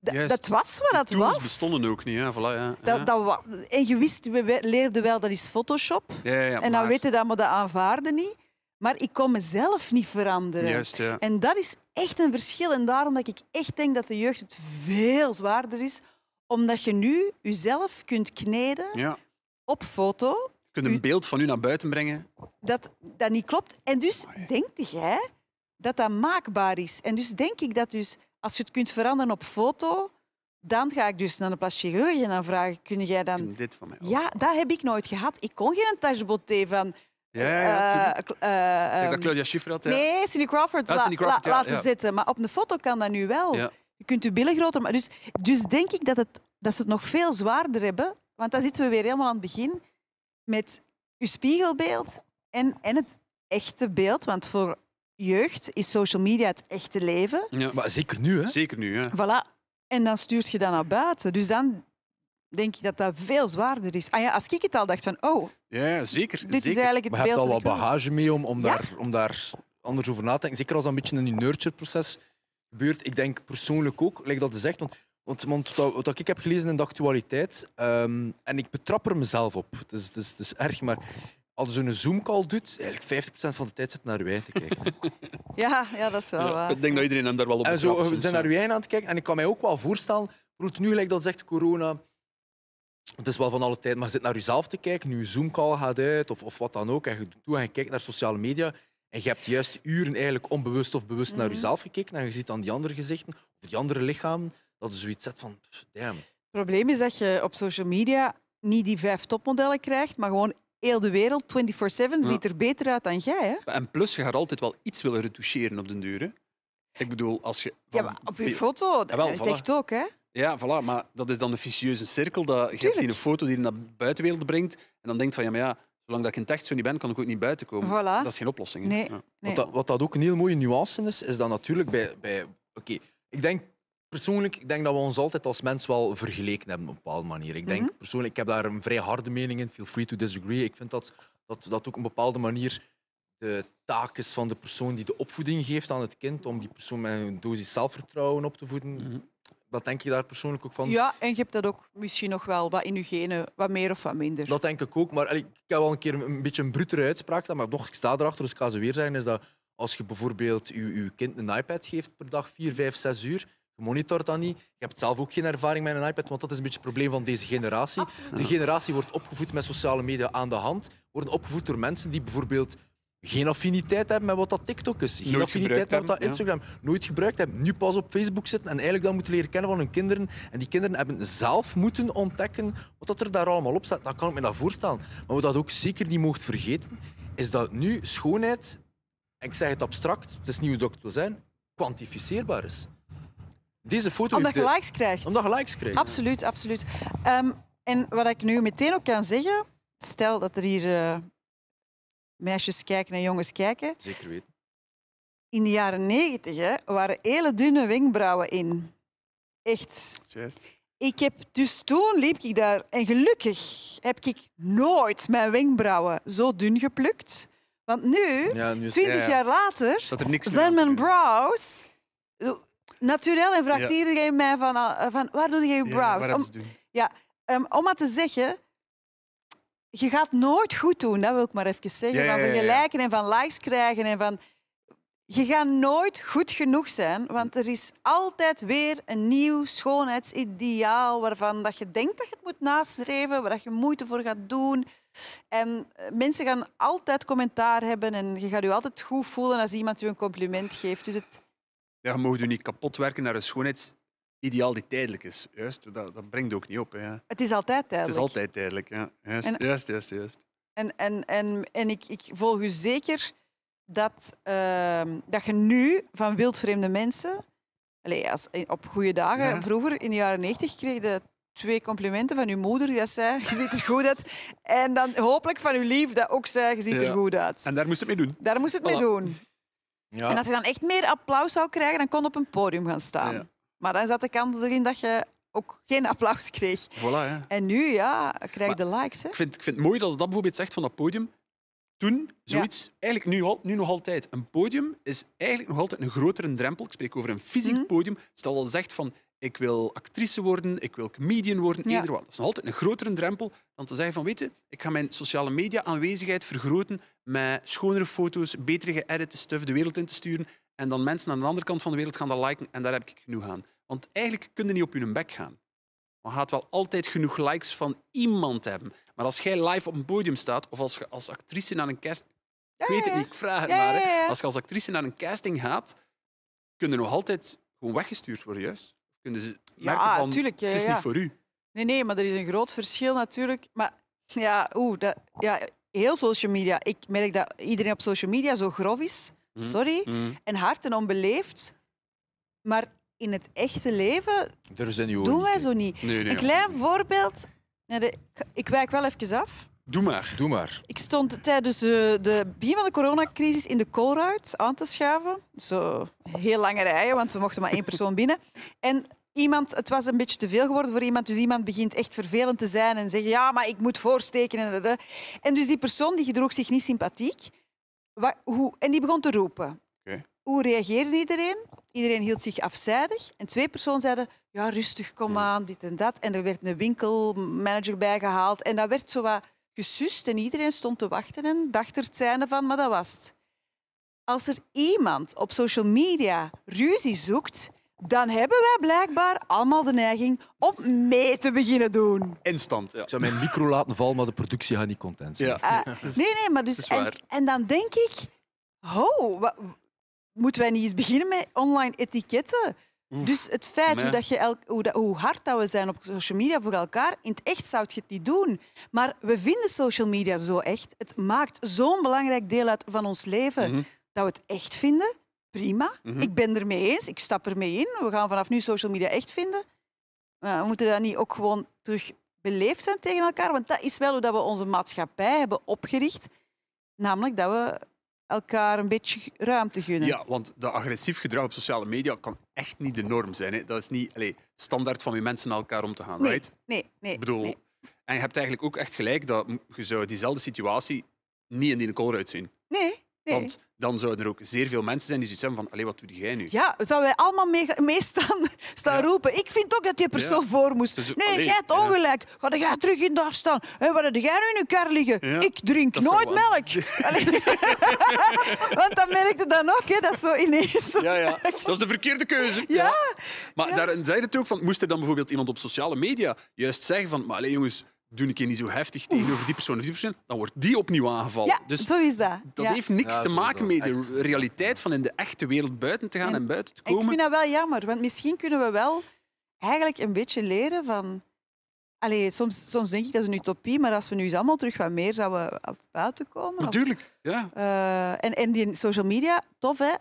dat was wat dat was. bestonden ook niet. Hè? Voilà, dat, dat en je wist, we leerden wel, dat is Photoshop. en dan maar... weten dat, we dat aanvaarden niet maar ik kon mezelf niet veranderen. Juist, En dat is echt een verschil. En daarom dat ik echt denk dat de jeugd het veel zwaarder is, omdat je nu jezelf kunt kneden op foto. Je kunt een beeld van u naar buiten brengen. Dat dat niet klopt. En dus denk denkt jij dat dat maakbaar is. En dus denk ik dat dus, als je het kunt veranderen op foto, dan ga ik dus naar de plastic en dan vragen, kun jij dan... dit van mij Ja, dat heb ik nooit gehad. Ik kon geen touchboté van ja, ja, eh, eh, dat ehm, Claudia Schiffer Ja. Nee, Cindy Crawford, ah, laten zitten. Maar op een foto kan dat nu wel. Je kunt je billen groter maken. Dus, dus denk ik dat, het, dat ze het nog veel zwaarder hebben. Want dan zitten we weer helemaal aan het begin met je spiegelbeeld en, en het echte beeld. Want voor jeugd is social media het echte leven. Ja, maar zeker nu, hè? Zeker nu, ja. Voilà. En dan stuurt je dat naar buiten. Dus dan denk ik dat dat veel zwaarder is. Ah ja, als ik het al dacht van, oh... Ja, zeker. Dit zeker. is eigenlijk het maar Je hebt al wat bagage mee om, om, daar, om daar anders over na te denken. Zeker als dat een beetje in die nurture-proces gebeurt. Ik denk persoonlijk ook, like dat je zegt, want, want, wat, wat, ik heb gelezen in de actualiteit, ehm, en ik betrap er mezelf op, het is, het het is erg, maar als je een Zoom-call doet, eigenlijk 50% van de tijd zit naar Uijen te kijken. Ja, ja, dat is wel waar. Ik denk dat iedereen hem daar wel op En zo, we zijn naar Uijen aan het kijken. En ik kan mij ook wel voorstellen, bijvoorbeeld nu, gelijk dat zegt corona, het is wel van alle tijd, maar zit naar jezelf te kijken, nu je Zoom-call gaat uit of, of wat dan ook, en je doet en kijkt naar sociale media, en je hebt juist uren eigenlijk onbewust of bewust naar mhm. jezelf gekeken en je ziet dan die andere gezichten of die andere lichamen, dat is zoiets zet van, damn. Het probleem is dat je op social media niet die vijf topmodellen krijgt, maar gewoon heel de wereld, 24-7, ziet er beter uit dan jij. Hè? En plus, je gaat altijd wel iets willen retoucheren op den duur. Ik bedoel, als je... Ja, op je foto, dat ja, echt ook, hè? Ja, voilà, maar dat is dan de vicieuze cirkel. Dat, je hebt die een foto die je naar de buitenwereld brengt en dan denkt van ja, maar ja, zolang dat ik in het echt zo niet ben, kan ik ook niet buiten komen. Dat is geen oplossing. Nee. Wat, dat, wat, dat, ook een heel mooie nuance is, is dat natuurlijk bij... bij Oké, ik denk persoonlijk, ik denk dat we ons altijd als mens wel vergeleken hebben op een bepaalde manier. Ik denk mhm. persoonlijk, ik heb daar een vrij harde mening in. Feel free to disagree. Ik vind dat dat, dat ook een bepaalde manier de taak is van de persoon die de opvoeding geeft aan het kind, om die persoon met een dosis zelfvertrouwen op te voeden. Mhm dat denk je daar persoonlijk ook van. Ja, en je hebt dat ook misschien nog wel wat in je genen, wat meer of wat minder. Dat denk ik ook, maar ik heb wel een keer een beetje een brutere uitspraak dan, maar toch ik sta erachter, dus ik ga ze weer zeggen, is dat als je bijvoorbeeld je, je kind een iPad geeft per dag, vier, vijf, zes uur, je monitort dat niet. Je hebt zelf ook geen ervaring met een iPad, want dat is een beetje het probleem van deze generatie. De generatie wordt opgevoed met sociale media aan de hand, worden opgevoed door mensen die bijvoorbeeld geen affiniteit hebben met wat dat TikTok is. Geen affiniteit met wat Instagram. Nooit gebruikt hebben. Nu pas op Facebook zitten en eigenlijk dat moeten leren kennen van hun kinderen. En die kinderen hebben zelf moeten ontdekken wat dat er daar allemaal op staat. Dat kan ik me dat voorstellen. Maar wat dat ook zeker niet mocht vergeten, is dat nu schoonheid, en ik zeg het abstract, het is niet hoe dat wil zijn, kwantificeerbaar is. Deze foto... Omdat je de... likes krijgt. Omdat je likes krijgt. Absoluut, absoluut. Ehm, en wat ik nu meteen ook kan zeggen, stel dat er hier... Eh, meisjes kijken en jongens kijken. Zeker weten. In de jaren negentig waren hele dunne wenkbrauwen in. Echt. Juist. Ik heb, dus toen liep ik daar en gelukkig heb ik nooit mijn wenkbrauwen zo dun geplukt. Want nu, 20 twintig jaar later, zijn mijn brows... Natuurlijk, en vraagt iedereen mij van, ah, van waar doe je je brows? ja, ehm, om maar te zeggen, je gaat nooit goed doen, dat wil ik maar even zeggen. Van vergelijken en van likes krijgen en van... Je gaat nooit goed genoeg zijn, want er is altijd weer een nieuw schoonheidsideaal waarvan dat je denkt dat je het moet nastreven, waar dat je moeite voor gaat doen. En eh, mensen gaan altijd commentaar hebben en je gaat je altijd goed voelen als iemand je een compliment geeft. Dus het... Ja, je mag je niet kapot werken naar een schoonheids ideaal die tijdelijk is. Juist, dat, dat brengt ook niet op. Hè. Het is altijd tijdelijk. Het is altijd tijdelijk, ja. Juist, en, juist, juist, juist. En, en, en, en ik, ik volg u zeker dat, ehm, dat je nu van wildvreemde mensen... Allez, als, op goede dagen, vroeger in de jaren 90 kreeg je twee complimenten van uw moeder. die zei, je ziet er goed uit. En dan hopelijk van uw lief, dat ook zei, je ziet er goed uit. En daar moest het mee doen. Daar moest het mee doen. Ja. En als je dan echt meer applaus zou krijgen, dan kon je op een podium gaan staan. Maar dan zat de kans erin dat je ook geen applaus kreeg. Voilà, En nu, ja, krijg je de likes. Hè. Ik, vind, ik vind het mooi dat het dat bijvoorbeeld zegt van dat podium. Toen, zoiets, eigenlijk nu, nu nog altijd. Een podium is eigenlijk nog altijd een grotere drempel. Ik spreek over een fysiek mhm. podium. Stel dat zegt van, ik wil actrice worden, ik wil comedian worden, ja. wat. Dat is nog altijd een grotere drempel dan te zeggen van, weet je, ik ga mijn sociale media aanwezigheid vergroten met schonere foto's, betere geëdite stuff de wereld in te sturen. En dan mensen aan de andere kant van de wereld gaan dat liken en daar heb ik genoeg aan. Want eigenlijk kun je niet op hun bek gaan. Maar gaat wel altijd genoeg likes van iemand hebben. Maar als jij live op een podium staat of als je als actrice naar een casting... Ja, ik weet het niet, ik vraag het maar. Als je als actrice naar een casting gaat, kunnen nog altijd gewoon weggestuurd worden, juist. Kunnen ze merken van, het is niet voor u. Nee, nee, maar er is een groot verschil natuurlijk. Maar ja, oeh, dat, ja, heel social media. Ik merk dat iedereen op social media zo grof is. Hm? sorry. Hm. En hard en onbeleefd. Maar in het echte leven doen wij zo niet. Een klein voorbeeld. ik wijk wel even af. Doe maar. Doe maar. Ik stond tijdens de, eh, de begin van de coronacrisis in de Colruyt aan te schaven, Zo heel lange rijen, want we mochten maar één persoon binnen. En iemand, het was een beetje te veel geworden voor iemand, dus iemand begint echt vervelend te zijn en zegt ja, maar ik moet voorsteken. En dus die persoon die gedroeg zich niet sympathiek hoe, en die begon te roepen. Hoe reageerde iedereen? Iedereen hield zich afzijdig. En twee personen zeiden, ja, rustig, kom aan, dit en dat. En er werd een winkelmanager bijgehaald. En dat werd zo wat gesust. En iedereen stond te wachten en dacht er het van, maar dat was het. Als er iemand op social media ruzie zoekt, dan hebben wij blijkbaar allemaal de neiging om mee te beginnen doen. Instand. Ik zou mijn micro laten vallen, maar de productie gaat niet content zijn. Eh, nee, nee, maar dus... En, dan denk ik... Oh, moeten wij niet eens beginnen met online etiketten? dus het feit hoe, dat je elk, hoe, hard we zijn op social media voor elkaar, in het echt zou je het niet doen. Maar we vinden social media zo echt. Het maakt zo'n belangrijk deel uit van ons leven mhm. dat we het echt vinden prima. Mhm. Ik ben ermee eens. Ik stap ermee in. We gaan vanaf nu social media echt vinden. Maar we moeten daar niet ook gewoon terug beleefd zijn tegen elkaar. Want dat is wel hoe dat we onze maatschappij hebben opgericht. Namelijk dat we elkaar een beetje ruimte gunnen. Ja, want dat agressief gedrag op sociale media kan echt niet de norm zijn. Hè. Dat is niet allez, standaard van je mensen naar elkaar om te gaan. Nee, right? nee, nee. Ik bedoel, En je hebt eigenlijk ook echt gelijk dat je zou diezelfde situatie niet in die kool zien. Nee. Want dan zouden er ook zeer veel mensen zijn die zoiets hebben van allee, wat doe jij nu? Ja, zouden wij allemaal meestaan mee staan, roepen. Ik vind ook dat je persoon voor moest. nee, jij hebt ongelijk. Ga je terug in daar staan. Hey, wat heb jij nu in je kar liggen? Ik drink nooit melk. Want dan merkte dan ook, hè. dat is zo ineens. ja, ja, dat is de verkeerde keuze. Ja. Maar daar zei je het ook van, moest er dan bijvoorbeeld iemand op sociale media juist zeggen van maar jongens, doe ik je niet zo heftig tegenover die persoon of die persoon, dan wordt die opnieuw aangevallen. Ja, dus zo is dat. Dat heeft niks te maken met de realiteit van in de echte wereld buiten te gaan en, buiten te komen. ik vind dat wel jammer, want misschien kunnen we wel eigenlijk een beetje leren van... Allee, soms, soms denk ik dat is een utopie, maar als we nu eens allemaal terug wat meer zouden buiten komen... Natuurlijk, ja. Eh, en, en die social media, tof hè,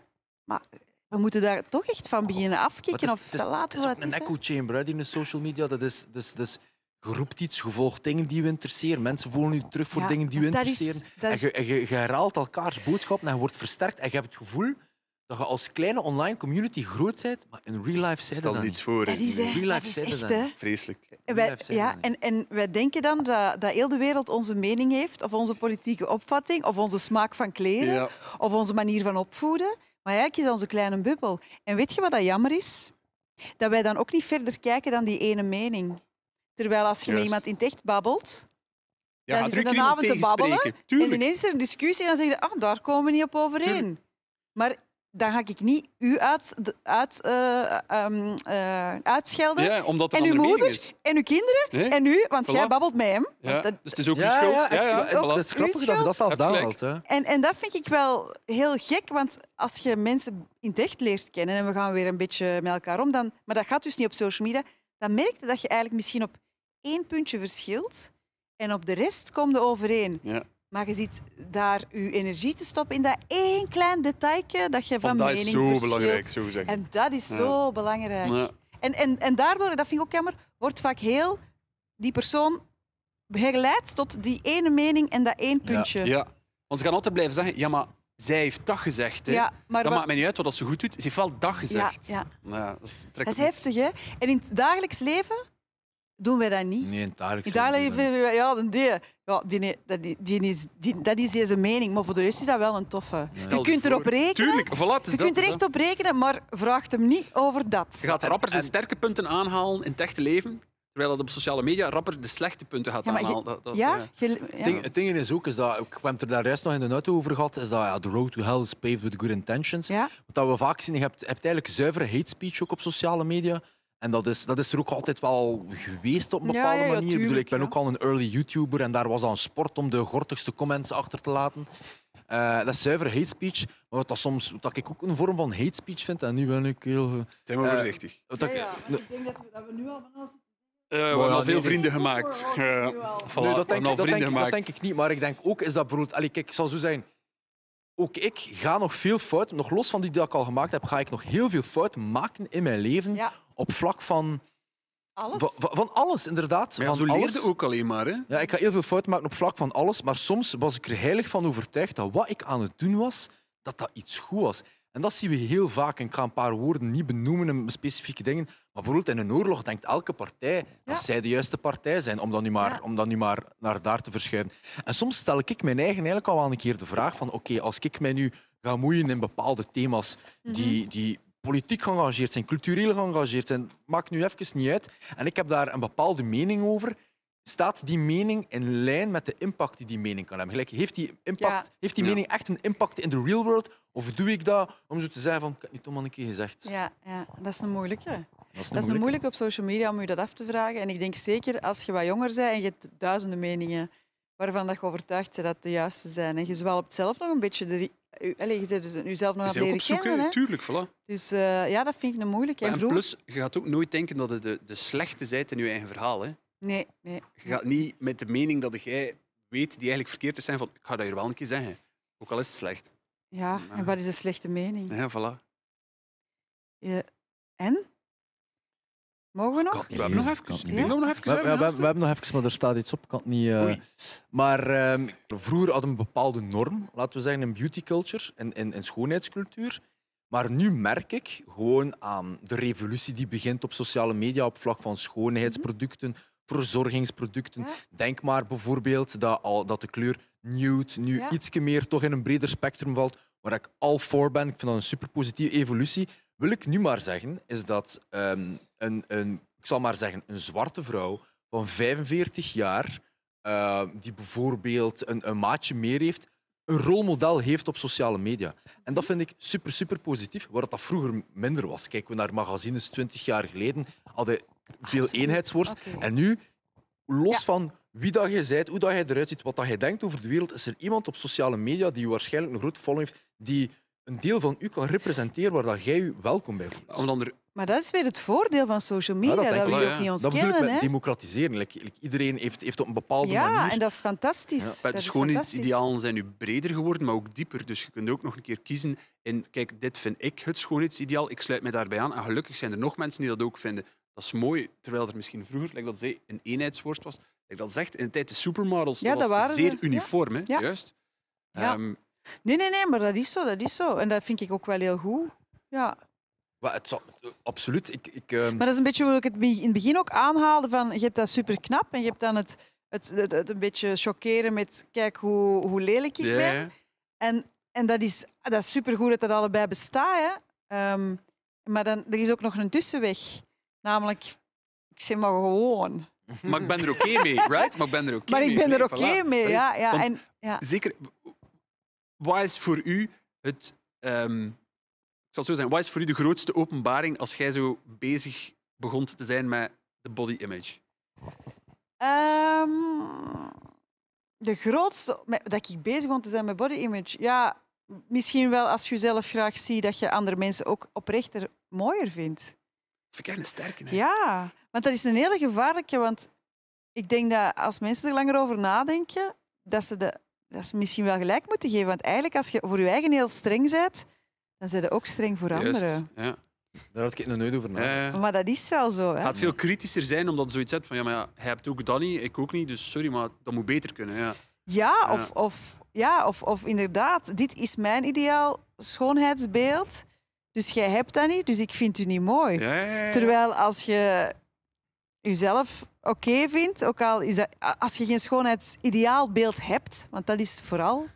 maar we moeten daar toch echt van beginnen afkicken. of het is, het is, is een echo chamber, die in de social media. Dat is, dus, dus je roept iets, je volgt dingen die je interesseren. Mensen voelen je terug voor dingen die je interesseren. En je, je, je, herhaalt elkaars boodschap en je wordt versterkt. En je hebt het gevoel dat je als kleine online community groot bent, maar in real life zijn dat dan niets voor. Dat real life dat Vreselijk. ja, en, en wij denken dan dat, dat heel de wereld onze mening heeft, of onze politieke opvatting, of onze smaak van kleren, of onze manier van opvoeden. Maar eigenlijk is dat onze kleine bubbel. En weet je wat dat jammer is? Dat wij dan ook niet verder kijken dan die ene mening. Terwijl als je met iemand in het echt babbelt, ja, dan zit je een avond te babbelen en ineens is er een discussie en dan zeg je, ah, daar komen we niet op overeen. Maar dan ga ik niet u uit, uit, uh, um, uh, uitschelden. Ja, omdat en uw moeder is. en uw kinderen en u, want jij babbelt met hem. Dat... Dus het is ook ja, uw schuld. Ja, het is ook dat is grappig dat je dat zelf En, en dat vind ik wel heel gek, want als je mensen in het echt leert kennen en we gaan weer een beetje met elkaar om, dan, maar dat gaat dus niet op social media, dan merkte dat je eigenlijk misschien op één puntje verschilt en op de rest komen je overeen. Ja. Maar je ziet daar je energie te stoppen in dat één klein detailje dat je van mening verschilt. Dat is zo belangrijk, zo gezegd. En dat is zo belangrijk. En, en, en daardoor, dat vind ik ook jammer, wordt vaak heel die persoon herleid tot die ene mening en dat één puntje. Ja, want ze gaan altijd blijven zeggen, ja maar zij heeft dag gezegd. Ja, maar dat maakt mij niet uit wat ze goed doet. Ze heeft wel dag gezegd. Ja, ja. ja dat, dat is heftig, hè? En in het dagelijks leven doen wij dat niet. Nee, in het In Italië we, ja, dan die, ja, die, die, die, is, die, dat is deze mening. Maar voor de rest is dat wel een toffe. Je kunt erop rekenen. Tuurlijk, voilà, je dat, kunt er echt op rekenen, maar vraag hem niet over dat. Je gaat rapper zijn sterke punten aanhalen in het echte leven. Terwijl dat op sociale media rapper de slechte punten gaat aanhalen. ja? Het, ding, het, ding, is ook, is dat, ik heb het er daar juist nog in de auto over gehad, is dat ja, the road to hell is paved with good intentions. Wat dat we vaak zien, je hebt, eigenlijk zuivere hate speech ook op sociale media. En dat is, dat is er ook altijd wel geweest op een bepaalde manier. ik, ben ook al een early YouTuber en daar was dan sport om de gortigste comments achter te laten. Eh, dat is zuiver hate speech. Maar dat soms, wat ik ook een vorm van hate speech vind, en nu ben ik heel. Zijn we eh, voorzichtig. ik, denk dat we, dat nu al van alles. we hebben al veel vrienden gemaakt. dat denk, ik, niet. Maar ik denk ook, is dat bijvoorbeeld... Allee, kijk, ik zal zo zijn ook ik ga nog veel fouten, nog los van die die ik al gemaakt heb, ga ik nog heel veel fouten maken in mijn leven op vlak van... Alles? Van, alles, inderdaad. Maar ja, van zo alles. leerde ook alleen maar. Hè? Ja, ik ga heel veel fouten maken op vlak van alles, maar soms was ik er heilig van overtuigd dat wat ik aan het doen was, dat dat iets goed was. En dat zien we heel vaak. ik ga een paar woorden niet benoemen in specifieke dingen. Maar bijvoorbeeld in een oorlog denkt elke partij dat zij de juiste partij zijn. Om dan, nu maar, om dan nu maar naar daar te verschuiven. En soms stel ik mijn eigen eigenlijk al een keer de vraag van... Oké, als ik mij nu ga moeien in bepaalde thema's die, mhm. die politiek geëngageerd zijn, cultureel geëngageerd zijn, maakt nu even niet uit. En ik heb daar een bepaalde mening over staat die mening in lijn met de impact die die mening kan hebben? Gelijk, heeft die, impact, heeft die mening echt een impact in de real world? Of doe ik dat om zo te zeggen van, ik heb het niet allemaal een keer gezegd? Ja, ja, dat is een moeilijke. Dat is, een, moeilijke. moeilijk op social media om je dat af te vragen. En ik denk zeker als je wat jonger bent en je hebt duizenden meningen waarvan dat je overtuigd bent dat de juiste zijn. En je zwalpt zelf nog een beetje de Allee, je zit dus jezelf nog aan het leren kennen. Tuurlijk, Dus eh, ja, dat vind ik een moeilijke. En, en, plus, je gaat ook nooit denken dat het de, de slechte zijt in je eigen verhaal. Hè? Nee, nee. Je gaat niet met de mening dat jij weet, die eigenlijk verkeerd is, zijn van ik ga dat hier wel een keer zeggen. Ook al is het slecht. Ja, en wat is een slechte mening? Ja, voilà. en? Mogen we nog? we hebben nog even. even we, we, hebben nog even, maar er staat iets op. kan het niet. Eh, maar ehm, vroeger vroeger had een bepaalde norm, laten we zeggen, een beauty culture en, en, en schoonheidscultuur. Maar nu merk ik gewoon aan de revolutie die begint op sociale media op vlak van mhm. schoonheidsproducten, verzorgingsproducten. Denk maar bijvoorbeeld dat, al, dat de kleur nude nu ja? iets meer toch in een breder spectrum valt, waar ik al voor ben. Ik vind dat een super positieve evolutie. Wil ik nu maar zeggen, is dat ehm, een, een, ik zal maar zeggen, een zwarte vrouw van 45 jaar, eh, die bijvoorbeeld een, een maatje meer heeft, een rolmodel heeft op sociale media. En dat vind ik super, super positief, waar dat vroeger minder was. Kijken we naar magazines 20 jaar geleden, hadden veel eenheidsworst. En nu, los van wie dat je bent, hoe dat je eruit ziet, wat dat je denkt over de wereld, is er iemand op sociale media die je waarschijnlijk een groot volg heeft, die een deel van u kan representeren waar dat jij je welkom bij voelt. Maar dat is weer het voordeel van social media, dat, dat, wil je ook niet ontkennen. Dat bedoel democratiseren. iedereen heeft, heeft op een bepaalde manier... Ja, en dat is fantastisch. dat is zijn nu breder geworden, maar ook dieper. Dus je kunt ook nog een keer kiezen. En kijk, dit vind ik het schoonheidsideaal. Ik sluit mij daarbij aan. En gelukkig zijn er nog mensen die dat ook vinden. Dat is mooi, terwijl er misschien vroeger, dat zei, een eenheidsworst was. Like dat zegt, in de tijd de supermodels, ja, dat, was zeer uniform, Hè? juist. Ehm, nee, nee, nee, maar dat is zo, dat is zo. En dat vind ik ook wel heel goed. Ja. het, absoluut. Ik, ik, ehm, Maar dat is een beetje hoe ik het in het begin ook aanhaalde. Van, je hebt dat super knap en je hebt dan het, het, een beetje chockeren met kijk hoe, hoe lelijk ik ben. En, en dat is, dat is supergoed dat dat allebei bestaat. Hè? Ehm, maar dan, er is ook nog een tussenweg. Namelijk, ik zeg maar gewoon. Maar ik ben er oké mee, right? Maar ik ben er oké mee. Maar ik ben er oké mee, ja. ja, ja. Zeker, wat is voor u het... Ehm, ik zal zo zijn, wat is voor u de grootste openbaring als jij zo bezig begon te zijn met de body image? Ehm, de grootste... Dat ik bezig begon te zijn met body image? Ja, misschien wel als je zelf graag ziet dat je andere mensen ook oprechter mooier vindt. Vind een Hè? Ja, want dat is een hele gevaarlijke. Want ik denk dat als mensen er langer over nadenken, dat ze, de, dat ze misschien wel gelijk moeten geven. Want eigenlijk, als je voor je eigen heel streng bent, dan zijn ze ook streng voor anderen. Ja. Daar had ik nog nooit over nagedacht. maar dat is wel zo. Het gaat veel kritischer zijn omdat zoiets zegt van ja, maar ja, hij hebt ook dat niet, ik ook niet, dus sorry, maar dat moet beter kunnen. Ja, ja, Of, of, ja of, of inderdaad, dit is mijn ideaal schoonheidsbeeld. Dus jij hebt dat niet, dus ik vind u niet mooi. Terwijl als je jezelf oké vindt, ook al is dat, als je geen schoonheidsideaalbeeld hebt, want dat is vooral.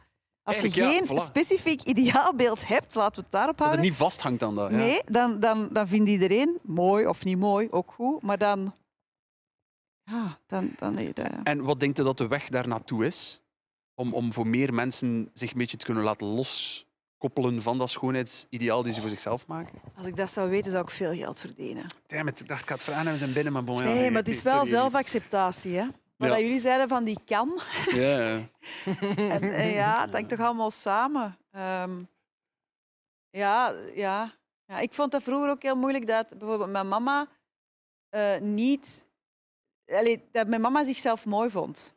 Als je geen specifiek ideaalbeeld hebt, laten we het daarop houden. Dat het niet vasthangt aan dat. Nee, dan, dan, dan vindt iedereen mooi of niet mooi ook goed, maar dan. Ja, dan, dan En wat denkt u dat de weg daar naartoe is? Om, om voor meer mensen zich een beetje te kunnen laten los koppelen van dat schoonheidsideaal die ze voor zichzelf maken? Als ik dat zou weten, zou ik veel geld verdienen. Damn ik dacht, ik ga het zijn binnen, maar bon, ja, Nee, maar het is wel zelfacceptatie, hè. Wat dat jullie zeiden van die kan. Ja. en, en, eh, ja, het hangt toch allemaal samen. Ehm, ja, ja, ja. Ik vond dat vroeger ook heel moeilijk dat bijvoorbeeld mijn mama eh, niet... Allee, dat mijn mama zichzelf mooi vond.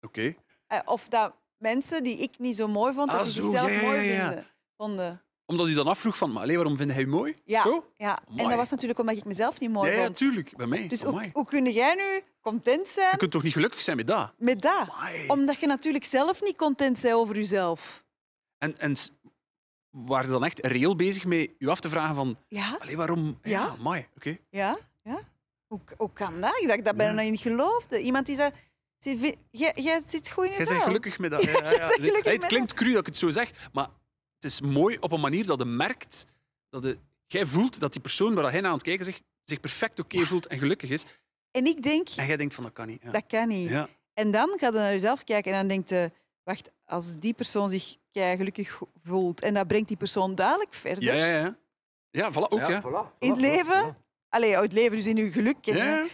Oké. Eh, of dat mensen die ik niet zo mooi vond, dat ze ah, zichzelf mooi vinden omdat hij dan afvroeg van, maar alleen, waarom vind hij mooi? Ja, Zo? ja. en dat was natuurlijk omdat ik mezelf niet mooi vond. Ja, tuurlijk, bij mij. Dus hoe, hoe, kun jij nu content zijn? Je kunt toch niet gelukkig zijn met dat? Met dat. Omdat je natuurlijk zelf niet content bent over jezelf. En, en waren je dan echt reëel bezig met je af te vragen van... Ja. Allee, waarom... Ja, ja mooi. Oké. Ja, ja. Hoe, kan dat? Ik dacht dat bijna niet geloofde. Iemand die zei... Jij zit goed in Je Jij bent gelukkig met dat. Ja, het klinkt cru dat ik het zo zeg, maar is mooi op een manier dat de merkt dat de, jij voelt dat die persoon waar hij naar aan het kijken zich, zich perfect oké voelt en gelukkig is. En ik denk... En jij denkt van, dat kan niet. Dat kan niet. Ja. En dan gaat hij naar jezelf kijken en dan denkt je... Wacht, als die persoon zich gelukkig voelt en dat brengt die persoon dadelijk verder. Ja, ja, ja. Ja, voilà, ook. Ja, in het leven, voilà. uit oh, het leven dus in uw geluk. Ja.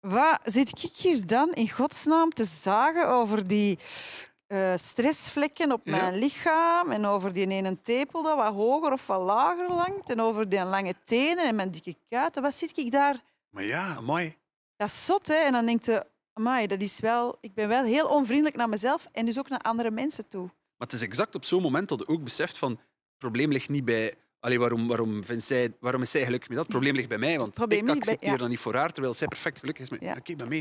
Wat zit ik hier dan in godsnaam te zagen over die eh, stressvlekken op mijn lichaam en over die ene tepel dat wat hoger of wat lager langt en over die lange tenen en mijn dikke kuiten. Wat zit ik daar? Maar ja, mooi. Dat is zot, hè? En dan denk je, dat is wel... Ik ben wel heel onvriendelijk naar mezelf en dus ook naar andere mensen toe. Maar het is exact op zo'n moment dat je ook beseft van... Het probleem ligt niet bij Allee, waarom, waarom, waarom is zij gelukkig met dat? Het probleem ligt bij mij, want ik accepteer hier ja. dat niet voor haar, terwijl zij perfect gelukkig is. met. Oké, okay, mee.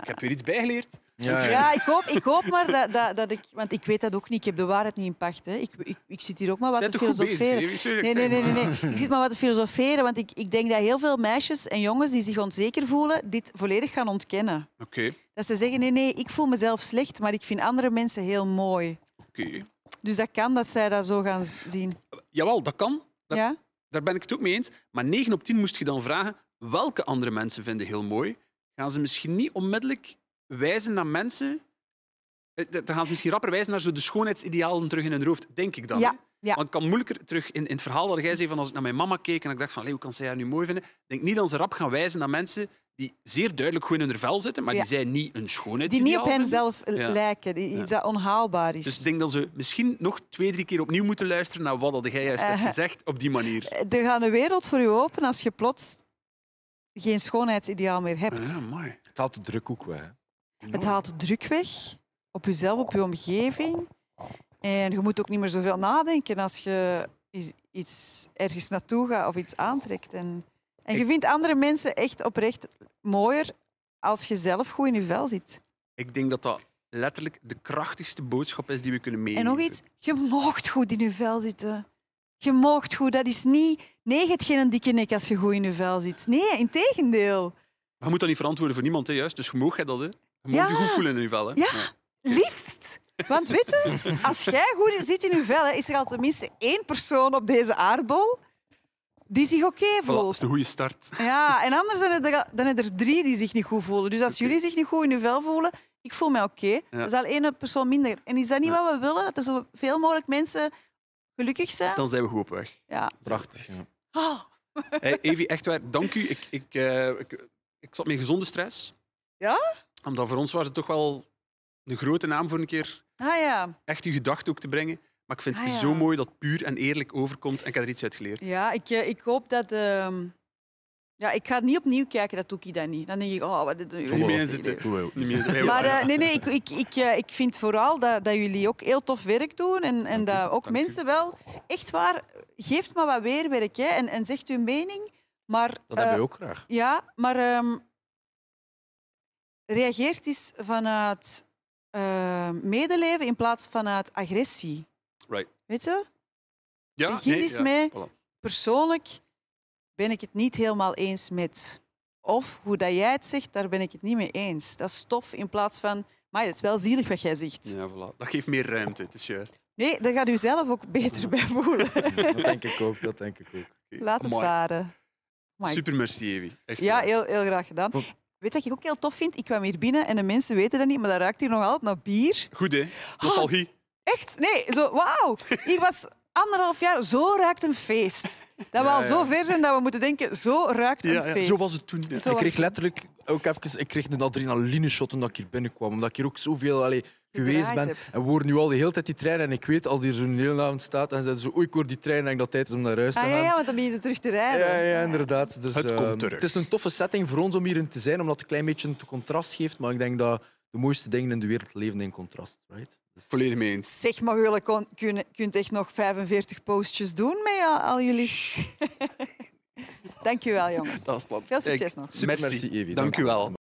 Ik heb hier iets bijgeleerd. Ja, ja. ik, hoop, ik hoop maar dat, dat, dat, ik... Want ik weet dat ook niet. Ik heb de waarheid niet in pacht. Hè. Ik, ik, zit hier ook maar wat te filosoferen. nee, nee, nee, nee, Ik zit maar wat te filosoferen, want ik, ik denk dat heel veel meisjes en jongens die zich onzeker voelen, dit volledig gaan ontkennen. Oké. Dat ze zeggen, nee, nee, ik voel mezelf slecht, maar ik vind andere mensen heel mooi. Oké. Dus dat kan dat zij dat zo gaan zien. Jawel, dat kan. Daar, ja? daar ben ik het ook mee eens. Maar 9 op 10 moest je dan vragen welke andere mensen vinden heel mooi. Gaan ze misschien niet onmiddellijk wijzen naar mensen eh, dan gaan ze misschien rapper wijzen naar zo de schoonheidsidealen terug in hun hoofd, denk ik dan. Ja, ja. Want het kan moeilijker terug in, in het verhaal dat jij zei van als ik naar mijn mama keek en ik dacht van hoe kan zij haar nu mooi vinden, denk niet dat ze rap gaan wijzen naar mensen die zeer duidelijk goed in hun vel zitten, maar die zijn niet een schoonheid. Die niet op henzelf eh, ja. lijken, die, iets dat onhaalbaar is. Dus ik denk dat ze misschien nog twee, drie keer opnieuw moeten luisteren naar wat jij juist uh, hebt eh, gezegd op die manier. Er gaat een wereld voor je open als je plots geen schoonheidsideaal meer hebt. Ah ja, mooi. Het haalt de druk ook weg. Het haalt de druk weg op jezelf, op je omgeving. En je moet ook niet meer zoveel nadenken als je iets ergens naartoe gaat of iets aantrekt. En en je vindt andere mensen echt oprecht mooier als je zelf goed in je vel zit. Ik denk dat dat letterlijk de krachtigste boodschap is die we kunnen meenemen. En nog iets, je moogt goed in je vel zitten. Je moogt goed, dat is niet... Nee, het geen dikke nek als je goed in je vel zit. Nee, in tegendeel. Maar je moet dat niet verantwoorden voor niemand, hè, juist. Dus je moogt dat, hè. Je moet je goed voelen in je vel, hè. Ja, liefst. Want weet je, als jij goed zit in je vel, is er al tenminste één persoon op deze aardbol die zich oké voelt. dat is de goede start. Ja, en anders zijn er, dan er drie die zich niet goed voelen. Dus als jullie zich niet goed in uw vel voelen, ik voel mij oké, dat is al één persoon minder. En is dat niet wat we willen? Dat er zoveel mogelijk mensen gelukkig zijn? Dan zijn we goed op weg. Ja. Prachtig. Ja. Ah. Hey, Evi, echt waar, dank u. Ik, ik, eh, ik, ik zat met gezonde stress. Ja? Omdat voor ons was het toch wel een grote naam voor een keer. Ah, ja. Echt uw gedachten ook te brengen. Maar ik vind het ah, zo mooi dat het puur en eerlijk overkomt en ik heb er iets uit geleerd. Ja, ik, eh, ik hoop dat... Ehm, ja, ik ga niet opnieuw kijken, dat doe ik dan niet. Dan denk ik, oh, wat is dit? Niet meer Maar eh, nee, nee, ik, ik, ik, eh, ik vind vooral dat, dat jullie ook heel tof werk doen en, en dat ook mensen wel... Echt waar, geeft maar wat weerwerk hè, en, en zegt uw mening, maar... Dat hebben we ook graag. Ja, maar... Ehm, reageert is vanuit medeleven in plaats vanuit agressie. Right. Weet je? Ja, Begin nee, mee. Persoonlijk ben ik het niet helemaal eens met. Of hoe dat jij het zegt, daar ben ik het niet mee eens. Dat is tof in plaats van. Maar het is wel zielig wat jij zegt. Ja, voilà. Dat geeft meer ruimte, het is juist. Nee, daar gaat u zelf ook beter bij voelen. dat denk ik ook, dat denk ik ook. Laat het varen. Amai. Super merci, Evi. Echt ja, heel, heel graag gedaan. Weet wat ik ook heel tof vind? Ik kwam hier binnen en de mensen weten dat niet, maar dat ruikt hier nog altijd naar bier. Goed, hè? Ah, Nostalgie. Oh echt. Nee, zo, wauw. Ik was anderhalf jaar, zo ruikt een feest. Dat we al zo ver zijn dat we moeten denken, zo ruikt een feest. Zo was het toen. Ik kreeg letterlijk ook even, ik kreeg een adrenaline-shot toen ik hier binnenkwam. Omdat ik hier ook zoveel allee, geweest ben. En we horen nu al de hele tijd die trein. En ik weet al die zo'n hele staat. En ze zo, oei, ik hoor die trein. En dat tijd is om naar huis te gaan. Ah, ja, ja, want dan ben je terug te rijden. Ja, ja inderdaad. Dus, het komt ehm, terug. Het is een toffe setting voor ons om hierin te zijn. Omdat het een klein beetje een contrast geeft. Maar ik denk dat de mooiste dingen in de wereld leven in contrast. Right? Volledig mee eens. Zeg, maar jullie kon, kunt echt nog 45 postjes doen met al jullie... Dankjewel, jongens. Veel succes nog. Merci, merci Evie. Dank,